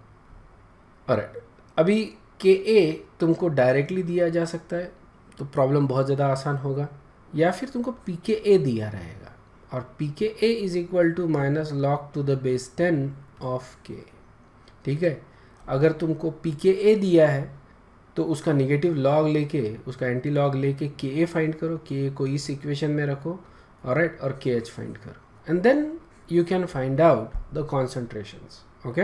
और अभी के ए तुमको डायरेक्टली दिया जा सकता है तो प्रॉब्लम बहुत ज़्यादा आसान होगा या फिर तुमको पी के ए दिया रहेगा और P K A is equal to minus log to the base ten of K ठीक है अगर तुमको पी के ए दिया है तो उसका निगेटिव लॉग लेके उसका एंटी लॉग लेके के ए फाइंड करो के ए को इस इक्वेशन में रखो और राइट और के एच फाइंड करो and then you can find out the concentration okay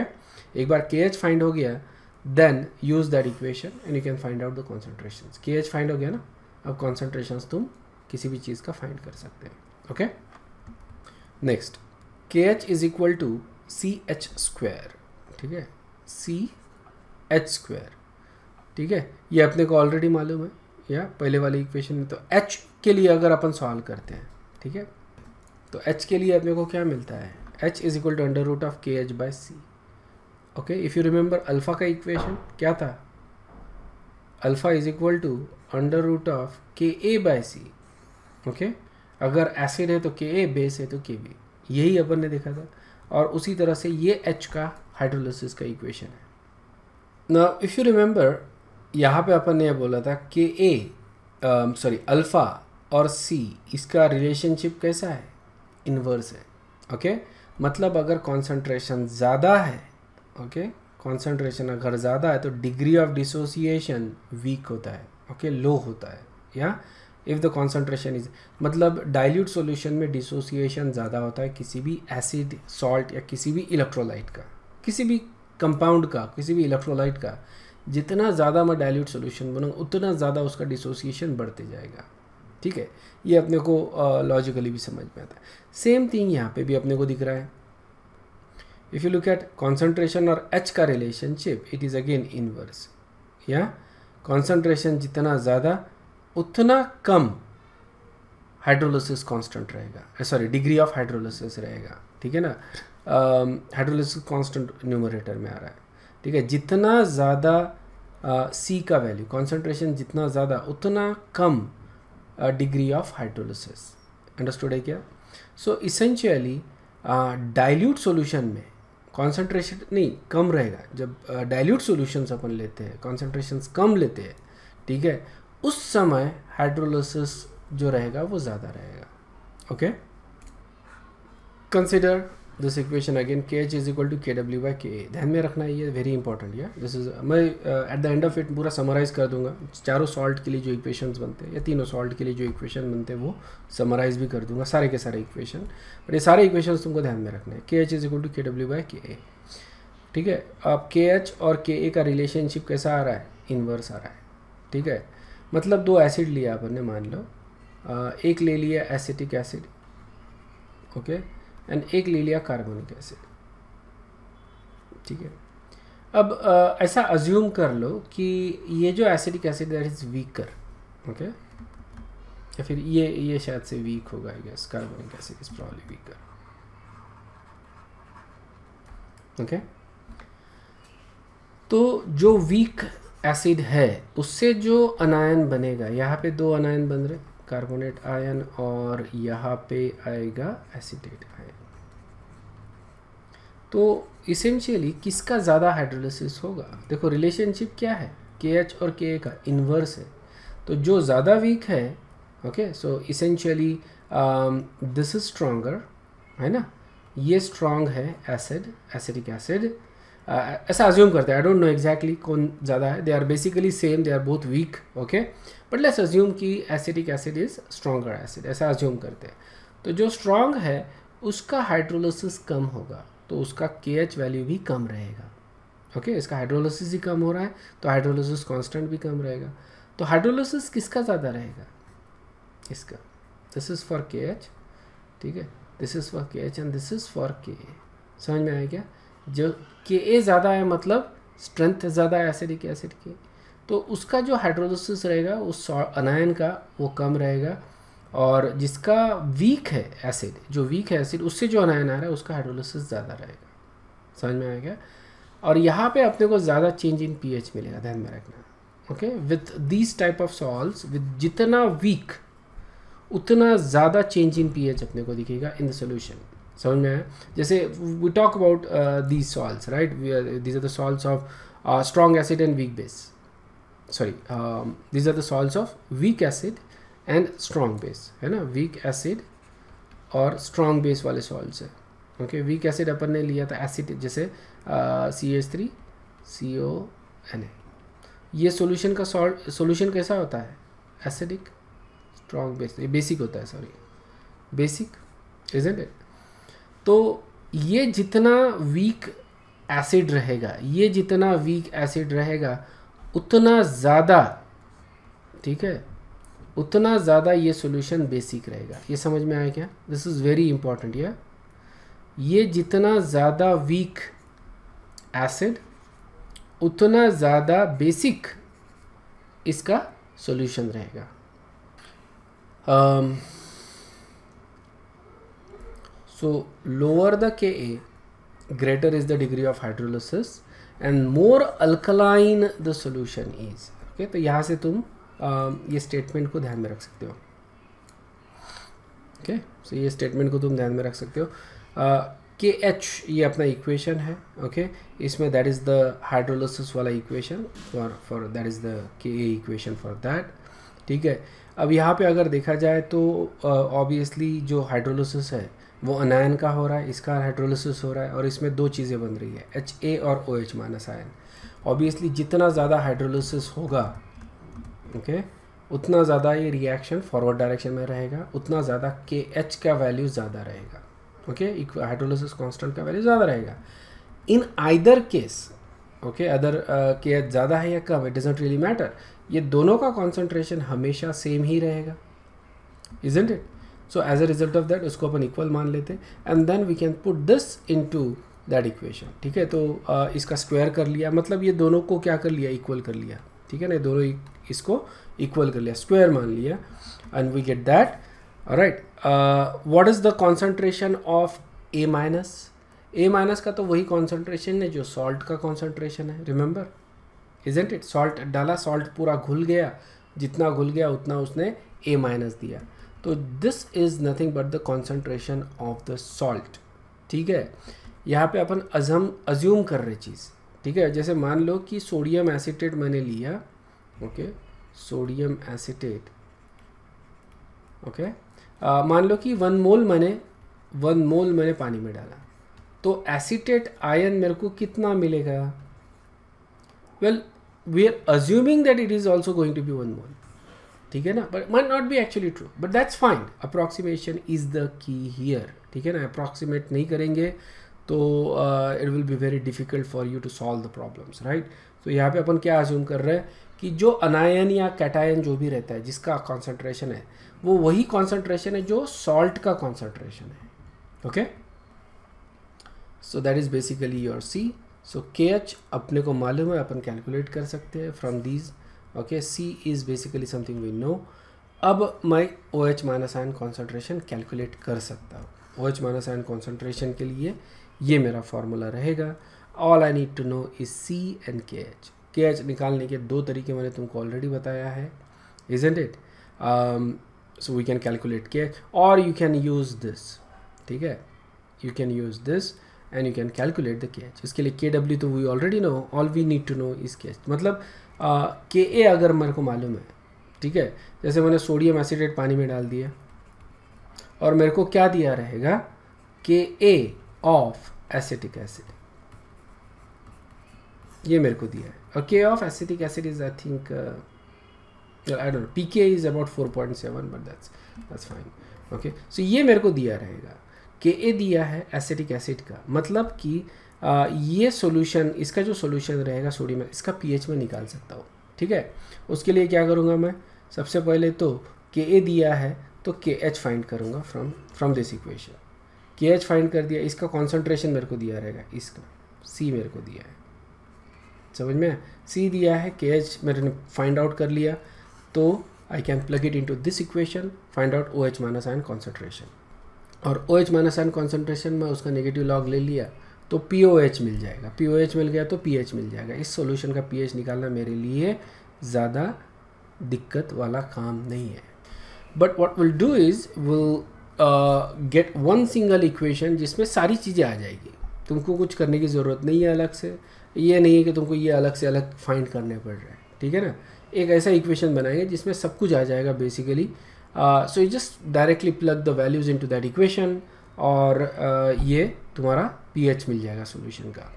एक बार के एच फाइंड हो गया then use that equation and you can find out the concentration K H find हो गया ना अब कॉन्सेंट्रेशन तुम किसी भी चीज़ का फाइंड कर सकते हैं okay next K H is equal to C H square ठीक है सी एच स्क्वायर ठीक है ये अपने को ऑलरेडी मालूम है या पहले वाले इक्वेशन में तो एच के लिए अगर अपन सॉल्व करते हैं ठीक है तो एच के लिए अपने को क्या मिलता है H is equal to under root of K H by C okay if you remember alpha का इक्वेशन क्या था alpha is equal to under root of K A by C okay अगर एसिड है तो के ए बेस है तो के बी यही अपन ने देखा था और उसी तरह से ये एच का हाइड्रोलिसिस का इक्वेशन है ना इफ़ यू रिमेंबर यहाँ पे अपन ने यह बोला था के ए सॉरी अल्फ़ा और सी इसका रिलेशनशिप कैसा है इन्वर्स है ओके okay? मतलब अगर कॉन्सेंट्रेशन ज़्यादा है ओके कॉन्सेंट्रेशन अगर ज़्यादा है तो डिग्री ऑफ डिसोसिएशन वीक होता है ओके okay? लो होता है या इफ़ द कॉन्सेंट्रेशन इज मतलब डाइल्यूट सोल्यूशन में डिसोसिएशन ज़्यादा होता है किसी भी एसिड सॉल्ट या किसी भी इलेक्ट्रोलाइट का किसी भी कंपाउंड का किसी भी इलेक्ट्रोलाइट का जितना ज़्यादा मैं डाइल्यूट सोल्यूशन बनाऊँ उतना ज़्यादा उसका डिसोसिएशन बढ़ते जाएगा ठीक है ये अपने को लॉजिकली uh, भी समझ में आता है सेम थिंग यहाँ पे भी अपने को दिख रहा है if you look at concentration और एच का relationship it is again inverse या कॉन्सेंट्रेशन जितना ज़्यादा उतना कम हाइड्रोलोसिस कांस्टेंट रहेगा सॉरी डिग्री ऑफ हाइड्रोलोसिस रहेगा ठीक है ना हाइड्रोलोसिस कांस्टेंट न्यूमोरेटर में आ रहा है ठीक है जितना ज़्यादा सी uh, का वैल्यू कॉन्सेंट्रेशन जितना ज़्यादा उतना कम डिग्री ऑफ हाइड्रोलोसिस अंडरस्टूड है क्या सो इसेंशियली डायल्यूट सोल्यूशन में कॉन्सेंट्रेशन नहीं कम रहेगा जब डाइल्यूट सॉल्यूशंस अपन लेते हैं कॉन्सेंट्रेशन कम लेते हैं ठीक है उस समय हाइड्रोलोसिस जो रहेगा वो ज़्यादा रहेगा okay consider this equation again K H is equal to K W by K A ध्यान में रखना है ये वेरी इंपॉर्टेंट या दिस इज मैं at the end of it पूरा समराइज कर दूंगा चारों सॉल्ट के लिए जो इक्वेशन बनते हैं या तीनों सॉल्ट के लिए जो इक्वेशन बनते हैं वो समराइज भी कर दूंगा सारे के सारे इक्वेशन बट ये सारे इक्वेशन तुमको ध्यान में रखना है K H is equal to K W by K A ठीक है अब के एच और के ए का रिलेशनशिप कैसा आ रहा है इनवर्स आ रहा है ठीक है मतलब दो एसिड लिया अपन ने मान लो uh, एक ले लिया एसिटिक एसिड ओके एंड एक ले लिया कार्बोनिक एसिड ठीक है अब uh, ऐसा अज्यूम कर लो कि ये जो acidic acid that is weaker okay या फिर ये ये शायद से वीक होगा I guess carbonic acid is probably weaker okay तो जो वीक एसिड है उससे जो अनायन बनेगा यहाँ पे दो अनायन बन रहे कार्बोनेट आयन और यहाँ पे आएगा एसिडेट तो इसेंशियली किसका ज़्यादा हाइड्रोलिसिस होगा देखो रिलेशनशिप क्या है के एच और के ए का इन्वर्स है तो जो ज़्यादा वीक है okay so essentially this is stronger है ना ये स्ट्रांग है एसिड एसिडिक एसिड ऐसा अज्यूम करते हैं आई डोंट नो एग्जैक्टली कौन ज़्यादा है they are basically same they are both weak okay but let's assume कि acidic acid is stronger acid ऐसा अज्यूम करते हैं तो जो स्ट्रांग है उसका हाइड्रोलोसिस कम होगा तो उसका के एच वैल्यू भी कम रहेगा ओके okay, इसका हाइड्रोलोसिस ही कम हो रहा है तो हाइड्रोलोसिस कॉन्स्टेंट भी कम रहेगा तो हाइड्रोलोसिस किसका ज़्यादा रहेगा इसका this is for K H ठीक है this is for K H and this is for K A समझ में आया क्या जो के ए ज़्यादा है मतलब स्ट्रेंथ ज़्यादा है एसिडिक एसिड की तो उसका जो हाइड्रोलोसिस रहेगा उस अनायन का वो कम रहेगा और जिसका वीक है एसिड जो वीक है एसिड उससे जो अनायन आ रहा है उसका हाइड्रोलिसिस ज़्यादा रहेगा समझ में आएगा और यहाँ पे अपने को ज़्यादा चेंज इन पीएच मिलेगा ध्यान में रखना okay with these type of salts with जितना वीक उतना ज़्यादा चेंज इन पीएच अपने को दिखेगा इन द सोल्यूशन समझ में आया जैसे we talk about these salts right these are the salts of strong acid and weak base sorry these are the salts of weak acid and strong base है ना weak acid और strong base वाले salt से okay weak acid अपन ने लिया था acid जैसे C H three C O N A ये सोल्यूशन का सॉल्ट सोल्यूशन कैसा होता है एसिडिक स्ट्रॉन्ग बेस ये बेसिक होता है सॉरी बेसिक इजेंट इट तो ये जितना वीक एसिड रहेगा ये जितना वीक एसिड रहेगा उतना ज़्यादा ठीक है उतना ज़्यादा ये सोल्यूशन बेसिक रहेगा ये समझ में आया क्या दिस इज़ वेरी इंपॉर्टेंट या ये जितना ज़्यादा वीक एसिड उतना ज़्यादा बेसिक इसका सॉल्यूशन रहेगा सो lower the K A greater is the degree of hydrolysis and more alkaline the solution is okay तो यहाँ से तुम ये स्टेटमेंट को ध्यान में रख सकते हो ओके सो ये स्टेटमेंट को तुम ध्यान में रख सकते हो के एच ये अपना इक्वेशन है ओके इसमें दैट इज़ द हाइड्रोलोसिस वाला equation for for that is the K A equation for that ठीक है अब यहाँ पे अगर देखा जाए तो ऑब्वियसली uh, जो हाइड्रोलोसिस है वो अनायन का हो रहा है इसका हाइड्रोलोसिस हो रहा है और इसमें दो चीज़ें बन रही है एच ए और O H minus ion obviously जितना ज़्यादा हाइड्रोलोसिस होगा ओके उतना ज़्यादा ये रिएक्शन फॉरवर्ड डायरेक्शन में रहेगा उतना ज़्यादा के एच का वैल्यू ज़्यादा रहेगा ओके हाइड्रोलिसिस कॉन्स्टेंट का वैल्यू ज़्यादा रहेगा in either case okay other K H ज़्यादा है या कम इट डजेंट रियली मैटर ये दोनों का कॉन्सेंट्रेशन हमेशा सेम ही रहेगा is it so as a result of that उसको अपन इक्वल मान लेते and then we can put this into that equation ठीक है तो uh, इसका स्क्वायर कर लिया मतलब ये दोनों को क्या कर लिया इक्वल कर लिया ठीक है ना दोनों इसको इक्वल कर लिया स्क्वायर मान लिया and we get that right what is the concentration of A minus A minus का तो वही कॉन्सेंट्रेशन है जो सॉल्ट का कॉन्सेंट्रेशन है रिमेंबर इजेंट इट सॉल्ट डाला सॉल्ट पूरा घुल गया जितना घुल गया उतना उसने ए माइनस दिया तो this is nothing but the concentration of the salt ठीक है यहाँ पे अपन अजम अज्यूम कर रहे चीज़ ठीक है जैसे मान लो कि सोडियम एसिटेट मैंने लिया ओके सोडियम एसिटेट ओके मान लो कि वन मोल मैंने वन मोल मैंने पानी में डाला तो एसिटेट आयन मेरे को कितना मिलेगा well we are assuming that it is also going to be one mole ठीक है ना but might not be actually true but that's fine approximation is the key here ठीक है ना अप्रॉक्सीमेट नहीं करेंगे तो it will be very difficult for you to solve the problems right तो यहाँ पे अपन क्या अज्यूम कर रहे हैं कि जो अनायन या कैटायन जो भी रहता है जिसका कॉन्सेंट्रेशन है वो वही कॉन्सेंट्रेशन है जो सॉल्ट का कॉन्सेंट्रेशन है okay so that is basically your C so K H अपने को मालूम है अपन कैलकुलेट कर सकते हैं from these okay C is basically something we know अब मैं O H minus ion concentration calculate कर सकता हूँ O H minus ion concentration के लिए ये मेरा फॉर्मूला रहेगा all I need to know is C and K H K H निकालने के दो तरीके मैंने तुमको ऑलरेडी बताया है is and it so we can calculate K और यू कैन यूज़ दिस ठीक है you can use this and you can calculate the K इसके लिए के डब्ल्यू तो we already know all we need to know is K मतलब के uh, ए अगर मेरे को मालूम है ठीक है जैसे मैंने सोडियम एसिडेट पानी में डाल दिया और मेरे को क्या दिया रहेगा के ए ऑफ एसिटिक एसिड ये मेरे को दिया है और K of acetic acid is I think I don't P K is about four point seven but that's that's fine okay so ये मेरे को दिया रहेगा के ए दिया है एसिटिक एसिड का मतलब कि uh, ये सोल्यूशन इसका जो सोल्यूशन रहेगा सोडियम इसका पी एच में निकाल सकता हूँ ठीक है उसके लिए क्या करूँगा मैं सबसे पहले तो के ए दिया है तो के एच फाइंड करूँगा from from this equation K H find कर दिया इसका कॉन्सेंट्रेशन मेरे को दिया रहेगा इसका सी मेरे को दिया है समझ में सी दिया है के एच मैंने फाइंड आउट कर लिया तो I can plug it into this equation find out O H minus ion concentration और O H minus ion concentration में उसका नेगेटिव लॉग ले लिया तो पी ओ एच मिल जाएगा पी ओ एच मिल गया तो पी एच मिल जाएगा इस सोल्यूशन का पी एच निकालना मेरे लिए ज़्यादा दिक्कत वाला काम नहीं है but what will do is will get one single equation जिसमें सारी चीज़ें आ जाएगी तुमको कुछ करने की ज़रूरत नहीं है अलग से ये नहीं है कि तुमको ये अलग से अलग फाइंड करने पड़ रहे हैं ठीक है ना एक ऐसा इक्वेशन बनाएंगे जिसमें सब कुछ आ जाएगा basically so you just directly plug the values into that equation और uh, ये तुम्हारा पीएच मिल जाएगा सोल्यूशन का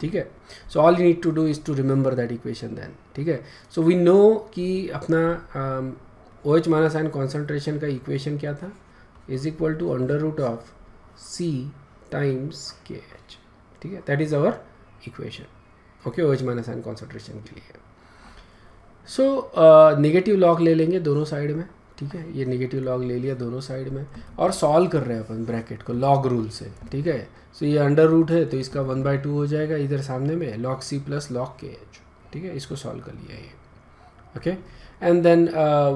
ठीक है so all you need to do is to remember that equation then ठीक है सो वी नो कि अपना um, O H minus N concentration का इक्वेशन क्या था is equal to under root of C times K H ठीक है that is our equation okay H minus N concentration के लिए सो नेगेटिव लॉग ले लेंगे दोनों साइड में ठीक है ये नेगेटिव लॉग ले लिया दोनों साइड में और सॉल्व कर रहे हैं अपन ब्रैकेट को लॉग रूल से ठीक है सो ये अंडर रूट है तो इसका वन बाई टू हो जाएगा इधर सामने में log C plus log K H ठीक है इसको सॉल्व कर लिया ये okay and then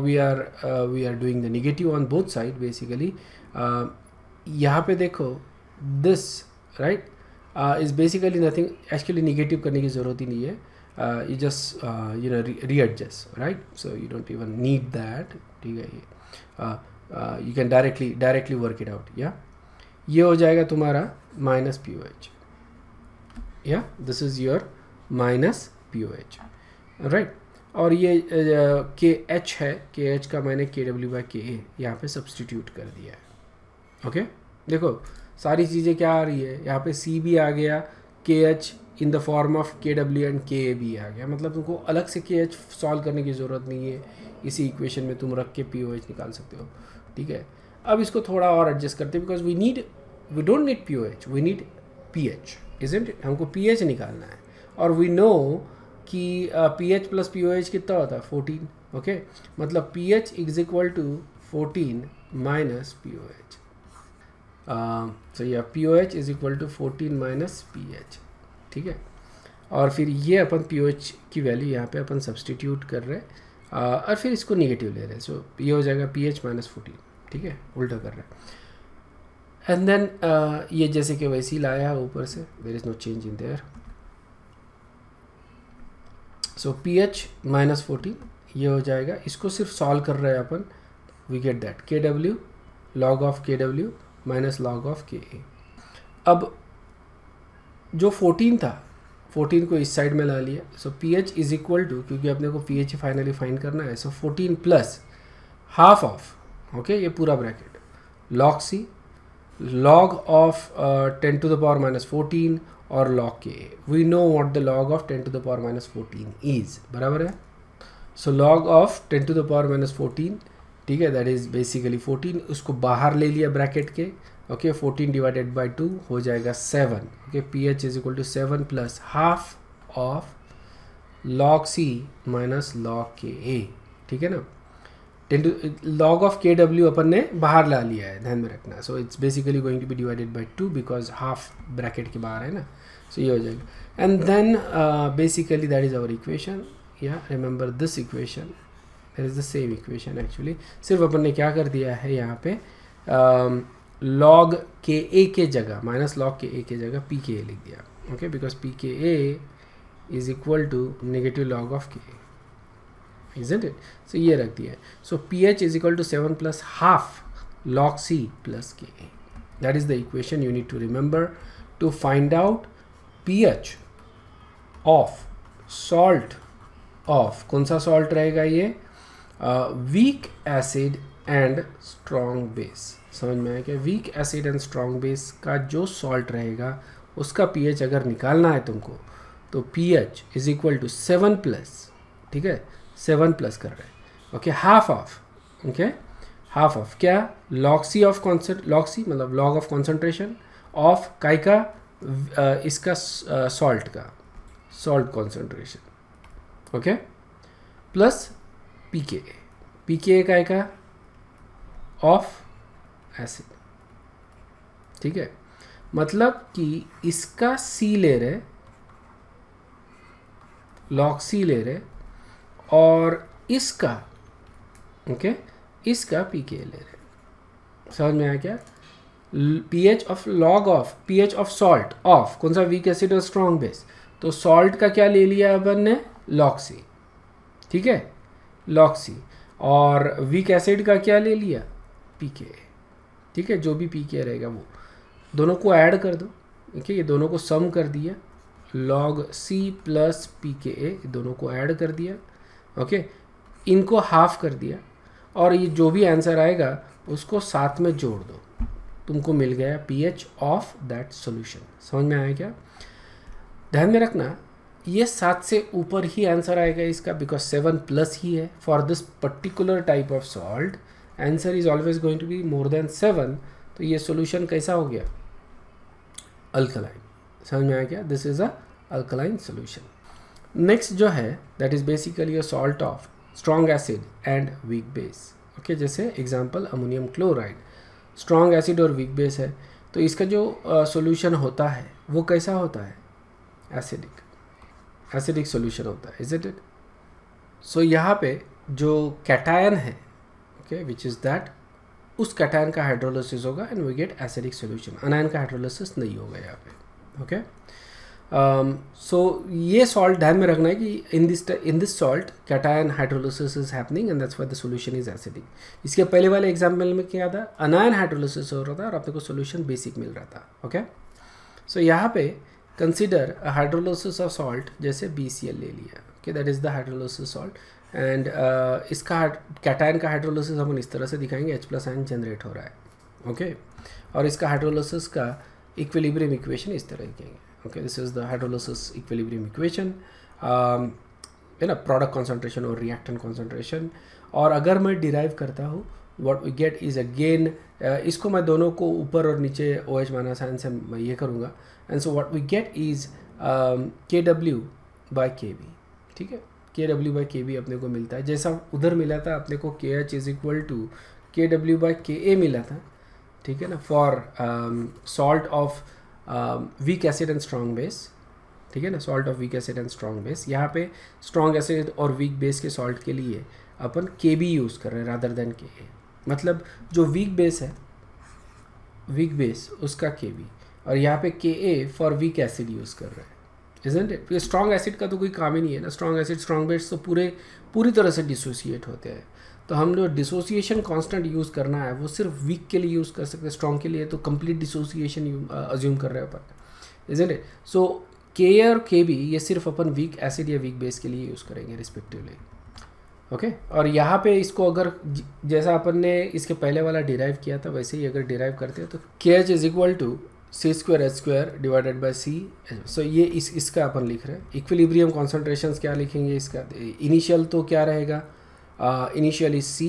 we are we are doing the negative on both side basically यहाँ पे देखो this right is basically nothing actually negative करने की ज़रूरत ही नहीं है you just you know readjust right so you don't even need that ठीक है you can directly directly work it out या ये हो जाएगा तुम्हारा माइनस पी ओ एच या this is your minus P O H right और ये के uh, एच है के एच का मैंने के डब्ल्यू बाई के ए यहाँ पर सब्सटीट्यूट कर दिया है ओके okay? देखो सारी चीज़ें क्या आ रही है यहाँ पे सी भी आ गया K H in the form of K W and K A भी आ गया मतलब तुमको अलग से के एच सॉल्व करने की ज़रूरत नहीं है इसी इक्वेशन में तुम रख के पी ओ एच निकाल सकते हो ठीक है अब इसको थोड़ा और एडजस्ट करते हैं because we need we don't need P O H we need P H is it हमको पी एच निकालना है और वी नो कि P H plus P O H कितना होता है फोर्टीन ओके मतलब P H is equal to fourteen minus P O H uh, P O H is equal to fourteen minus P H ठीक है और फिर ये अपन पी ओ एच की वैल्यू यहाँ पे अपन सब्सटीट्यूट कर रहे हैं uh, और फिर इसको निगेटिव ले रहे हैं सो ये हो जाएगा पी एच माइनस फोर्टीन ठीक है उल्टा कर रहे हैं एंड देन uh, ये जैसे कि वैसे ही लाया है ऊपर से there is no change in there so P H minus fourteen ये हो जाएगा इसको सिर्फ सॉल्व कर रहे हैं अपन we get that K W log of K W minus log of K A अब जो 14 था 14 को इस साइड में ला लिया so P H is equal to क्योंकि अपने को पी एच फाइनली फाइन करना है so so 14 plus half of okay ये पूरा bracket log C log of ten to the power minus fourteen और log K we know what the log of ten to the power minus fourteen is बराबर है so log of ten to the power minus fourteen ठीक है that is basically fourteen उसको बाहर ले लिया bracket के okay fourteen divided by two हो जाएगा seven okay P H is equal to seven plus half of log C minus log K A ठीक है ना ten to log of K W अपन ने बाहर ला लिया है ध्यान में रखना so it's basically going to be divided by two because half bracket के बाहर है ना सो so, ये हो जाएगा and then basically that is our equation या remember this equation that is the same equation actually सिर्फ अपन ने क्या कर दिया है यहाँ पे लॉग के ए के जगह माइनस लॉग के ए के जगह पी के ए लिख दिया okay because P K A is equal to negative log of K A isn't it so ये रख दिया है so P H is equal to seven plus half C plus K A that is the equation you need to remember to find out P H of salt of कौन सा salt रहेगा ये weak acid and strong base समझ में आया क्या weak acid and strong base का जो सॉल्ट रहेगा उसका पीएच अगर निकालना है तुमको तो pH is equal to seven plus ठीक है सेवन प्लस कर रहे हैं okay half of okay half of क्या लॉक्सी ऑफ कॉन्सेंट लॉक्सी मतलब लॉग ऑफ कॉन्सेंट्रेशन ऑफ काय का इसका सॉल्ट का salt concentration okay plus P K A P K ए का एक ऑफ एसिड ठीक है मतलब कि इसका सी ले रहे लॉक सी ले रहे और इसका ओके okay, इसका पी के रहे समझ में आया क्या P H of log of P H of salt of कौन सा वीक एसिड और स्ट्रॉन्ग बेस तो सॉल्ट का क्या ले लिया अपन ने लॉक्सी ठीक है लॉक्सी और वीक एसिड का क्या ले लिया पी के ठीक है जो भी पी के रहेगा वो दोनों को ऐड कर दो ठीक है ये दोनों को सम कर दिया log C plus P K ए दोनों को ऐड कर दिया ओके इनको हाफ कर दिया और ये जो भी आंसर आएगा उसको साथ में जोड़ दो तुमको मिल गया P H of that solution समझ में आया क्या ध्यान में रखना ये सात से ऊपर ही आंसर आएगा इसका बिकॉज सेवन प्लस ही है for this particular type of salt answer is always going to be more than seven तो ये सोल्यूशन कैसा हो गया अल्कलाइन समझ में आ गया this is a alkaline solution next जो है that is basically a salt of strong acid and weak base okay जैसे example ammonium chloride strong acid और वीक बेस है तो इसका जो सोल्यूशन uh, होता है वो कैसा होता है एसिडिक एसिडिक सोल्यूशन होता है इज इट इट सो यहाँ पे जो कैटायन है ओके विच इज़ दैट उस कैटायन का हाइड्रोलोसिस होगा and we get acidic solution anion का हाइड्रोलोसिस नहीं होगा यहाँ पे ओके सो um, ये सॉल्ट ध्यान में रखना है कि in this in this salt cation hydrolysis is happening and that's why the solution is acidic इसके पहले वाले एग्जाम्पल में क्या था अनायन हाइड्रोलोसिस हो रहा था और अपने को सोल्यूशन बेसिक मिल रहा था ओके okay? सो so, यहाँ पे कंसिडर हाइड्रोलोसिस ऑफ सॉल्ट जैसे बी सी एल ले लिया okay that is the hydrolysis salt and इसका कैटाइन का हाइड्रोलोसिस हम इस तरह से दिखाएंगे एच प्लस आइन जनरेट हो रहा है ओके okay? और इसका हाइड्रोलोसिस का इक्विलिब्रियम इक्वेशन इस तरह दिखेंगे okay this is the hydrolysis equilibrium equation है ना प्रोडक्ट कॉन्सेंट्रेशन और रिएक्टेंट कॉन्सेंट्रेशन और अगर मैं डिराइव करता हूँ what we get is again इसको मैं दोनों को ऊपर और नीचे ओ एच माना साइन से मैं ये करूँगा and so what we get is K W by K B ठीक है के डब्ल्यू बाई के बी अपने को मिलता है जैसा उधर मिला था अपने को K H is equal to K W by K A मिला था ठीक है ना for salt of weak acid and strong base ठीक है ना salt of weak acid and strong base यहाँ पे स्ट्रॉन्ग एसिड और वीक बेस के सॉल्ट के लिए अपन के बी यूज़ कर रहे हैं रादर देन के ए मतलब जो वीक बेस है वीक बेस उसका के वी और यहाँ पे K A for weak acid use कर रहे हैं इजेंट इट क्योंकि स्ट्रॉन्ग एसिड का तो कोई काम ही नहीं है ना स्ट्रॉन्ग एसिड स्ट्रॉन्ग बेस तो पूरे पूरी तरह से डिसोसिएट होते हैं तो हम जो डिसोसिएशन कांस्टेंट यूज़ करना है वो सिर्फ वीक के लिए यूज़ कर सकते हैं स्ट्रॉन्ग के लिए तो कंप्लीट डिसोसिएशन अज्यूम कर रहे हैं अपन इजेंट इट सो के ए और के बी ये सिर्फ अपन वीक एसिड या वीक बेस के लिए यूज़ करेंगे रिस्पेक्टिवली ओके okay? और यहाँ पे इसको अगर जैसा अपन ने इसके पहले वाला डिराइव किया था वैसे ही अगर डिराइव करते हैं तो K H is equal to C square H square divided by C so ये इस इसका अपन लिख रहे हैं इक्विलिब्रियम कॉन्सेंट्रेशन क्या लिखेंगे इसका इनिशियल तो क्या रहेगा इनिशियल इज सी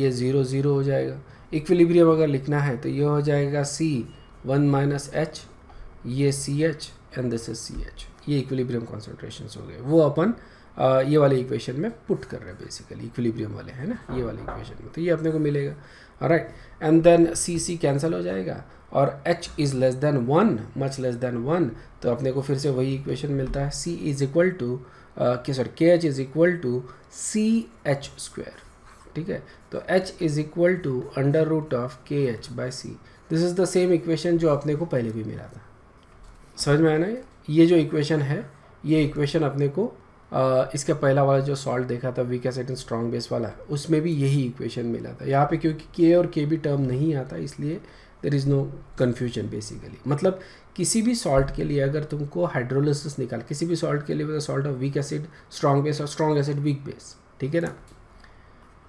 ये ज़ीरो ज़ीरो हो जाएगा इक्विलिब्रियम अगर लिखना है तो ये हो जाएगा सी वन माइनस एच ये C H and this is C H ये इक्विलिब्रियम कॉन्सेंट्रेशन हो गए वो अपन ये वाले इक्वेशन में पुट कर रहे हैं बेसिकली इक्विलिब्रियम वाले है ना ये वाले इक्वेशन में तो ये अपने को मिलेगा right and then C C cancel हो जाएगा और H is less than one much less than one तो अपने को फिर से वही इक्वेशन मिलता है C is equal to sorry K H is equal to C H square ठीक है तो H is equal to under root of K H by C this is the same equation जो अपने को पहले भी मिला था समझ में आया ना ये जो इक्वेशन है ये इक्वेशन अपने को इसका पहला वाला जो सॉल्ट देखा था weak acid and strong base वाला उसमें भी यही इक्वेशन मिला था यहाँ पे क्योंकि के और के भी टर्म नहीं आता इसलिए there is no confusion basically मतलब किसी भी सॉल्ट के लिए अगर तुमको हाइड्रोलिसिस निकाल किसी भी सॉल्ट के लिए salt of weak acid strong base और स्ट्रॉन्ग एसिड वीक बेस ठीक है ना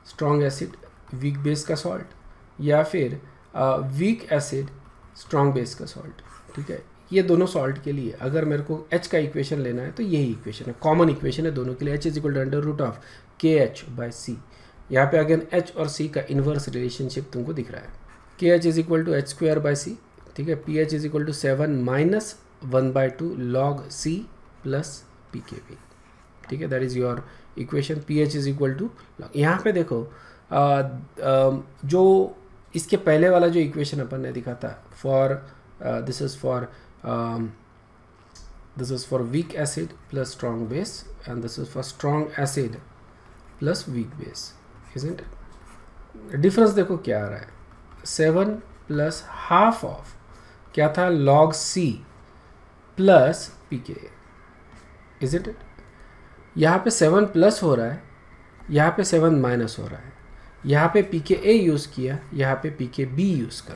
स्ट्रॉन्ग एसिड वीक बेस का सॉल्ट या फिर वीक एसिड स्ट्रॉन्ग बेस का सॉल्ट ठीक है ये दोनों सॉल्ट के लिए अगर मेरे को एच का इक्वेशन लेना है तो यही इक्वेशन है कॉमन इक्वेशन है दोनों के लिए H is equal to under root of K H by C यहाँ पे अगेन एच और सी का इन्वर्स रिलेशनशिप तुमको दिख रहा है K H is equal to H square by C ठीक है P H is equal to seven minus one by two log C plus P K V ठीक है that is your equation P H is equal to यहाँ पे देखो आ, आ, जो इसके पहले वाला जो इक्वेशन अपन ने दिखा था for this is for um, this is for weak acid plus strong base and this is for strong acid plus weak base isn't it difference dekho kya aa raha hai 7 plus half of kya tha log c plus pka isn't it yahan pe 7 plus ho raha hai yahan pe 7 minus ho raha hai है यहाँ पे P K A use किया यहाँ पे P के B use कर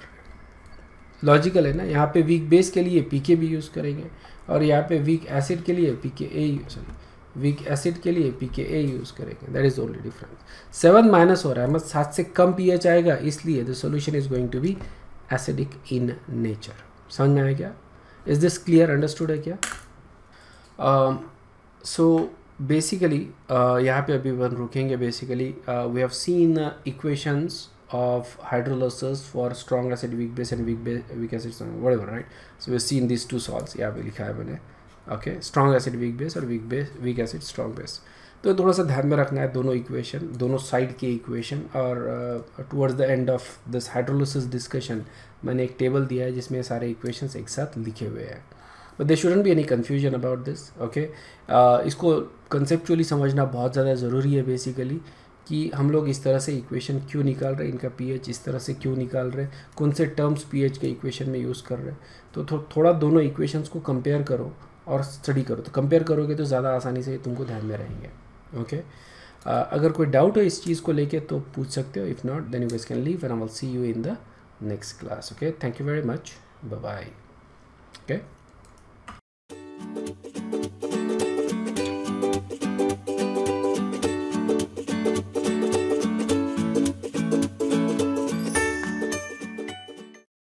logical है ना यहाँ पे वीक बेस के लिए पी के भी यूज़ करेंगे और यहाँ पे वीक एसिड के लिए पी के ए सॉरी वीक एसिड के लिए पी के ए यूज़ करेंगे that is only difference seven minus हो रहा है मतलब सात से कम पी एच आएगा इसलिए the solution is going to be acidic in nature समझ में आया क्या इज दिस क्लियर अंडरस्टूड है क्या सो um, बेसिकली uh, यहाँ पे अभी वन रुकेंगे basically we have seen equations of hydrolysis for strong acid weak base and weak base weak acid whatever right so we've seen these two salts yeah abhi have hai मैंने okay acid acid base base और base base acid acid strong तो थोड़ा सा ध्यान में रखना है दोनों इक्वेशन दोनों साइड के इक्वेशन और towards the end of this hydrolysis discussion मैंने एक टेबल दिया है जिसमें सारे इक्वेशंस एक साथ लिखे हुए हैं but they shouldn't be any confusion about this okay इसको कंसेप्चुअली समझना बहुत ज़्यादा ज़रूरी है बेसिकली uh, कि हम लोग इस तरह से इक्वेशन क्यों निकाल रहे हैं इनका पीएच इस तरह से क्यों निकाल रहे हैं कौन से टर्म्स पीएच के इक्वेशन में यूज़ कर रहे हैं तो थो, थोड़ा दोनों इक्वेशंस को कंपेयर करो और स्टडी करो तो कंपेयर करोगे तो ज़्यादा आसानी से तुमको ध्यान में रहेंगे ओके uh, अगर कोई डाउट हो इस चीज़ को लेके तो पूछ सकते हो if not then you can leave and I see you in the next class okay thank you very much bye okay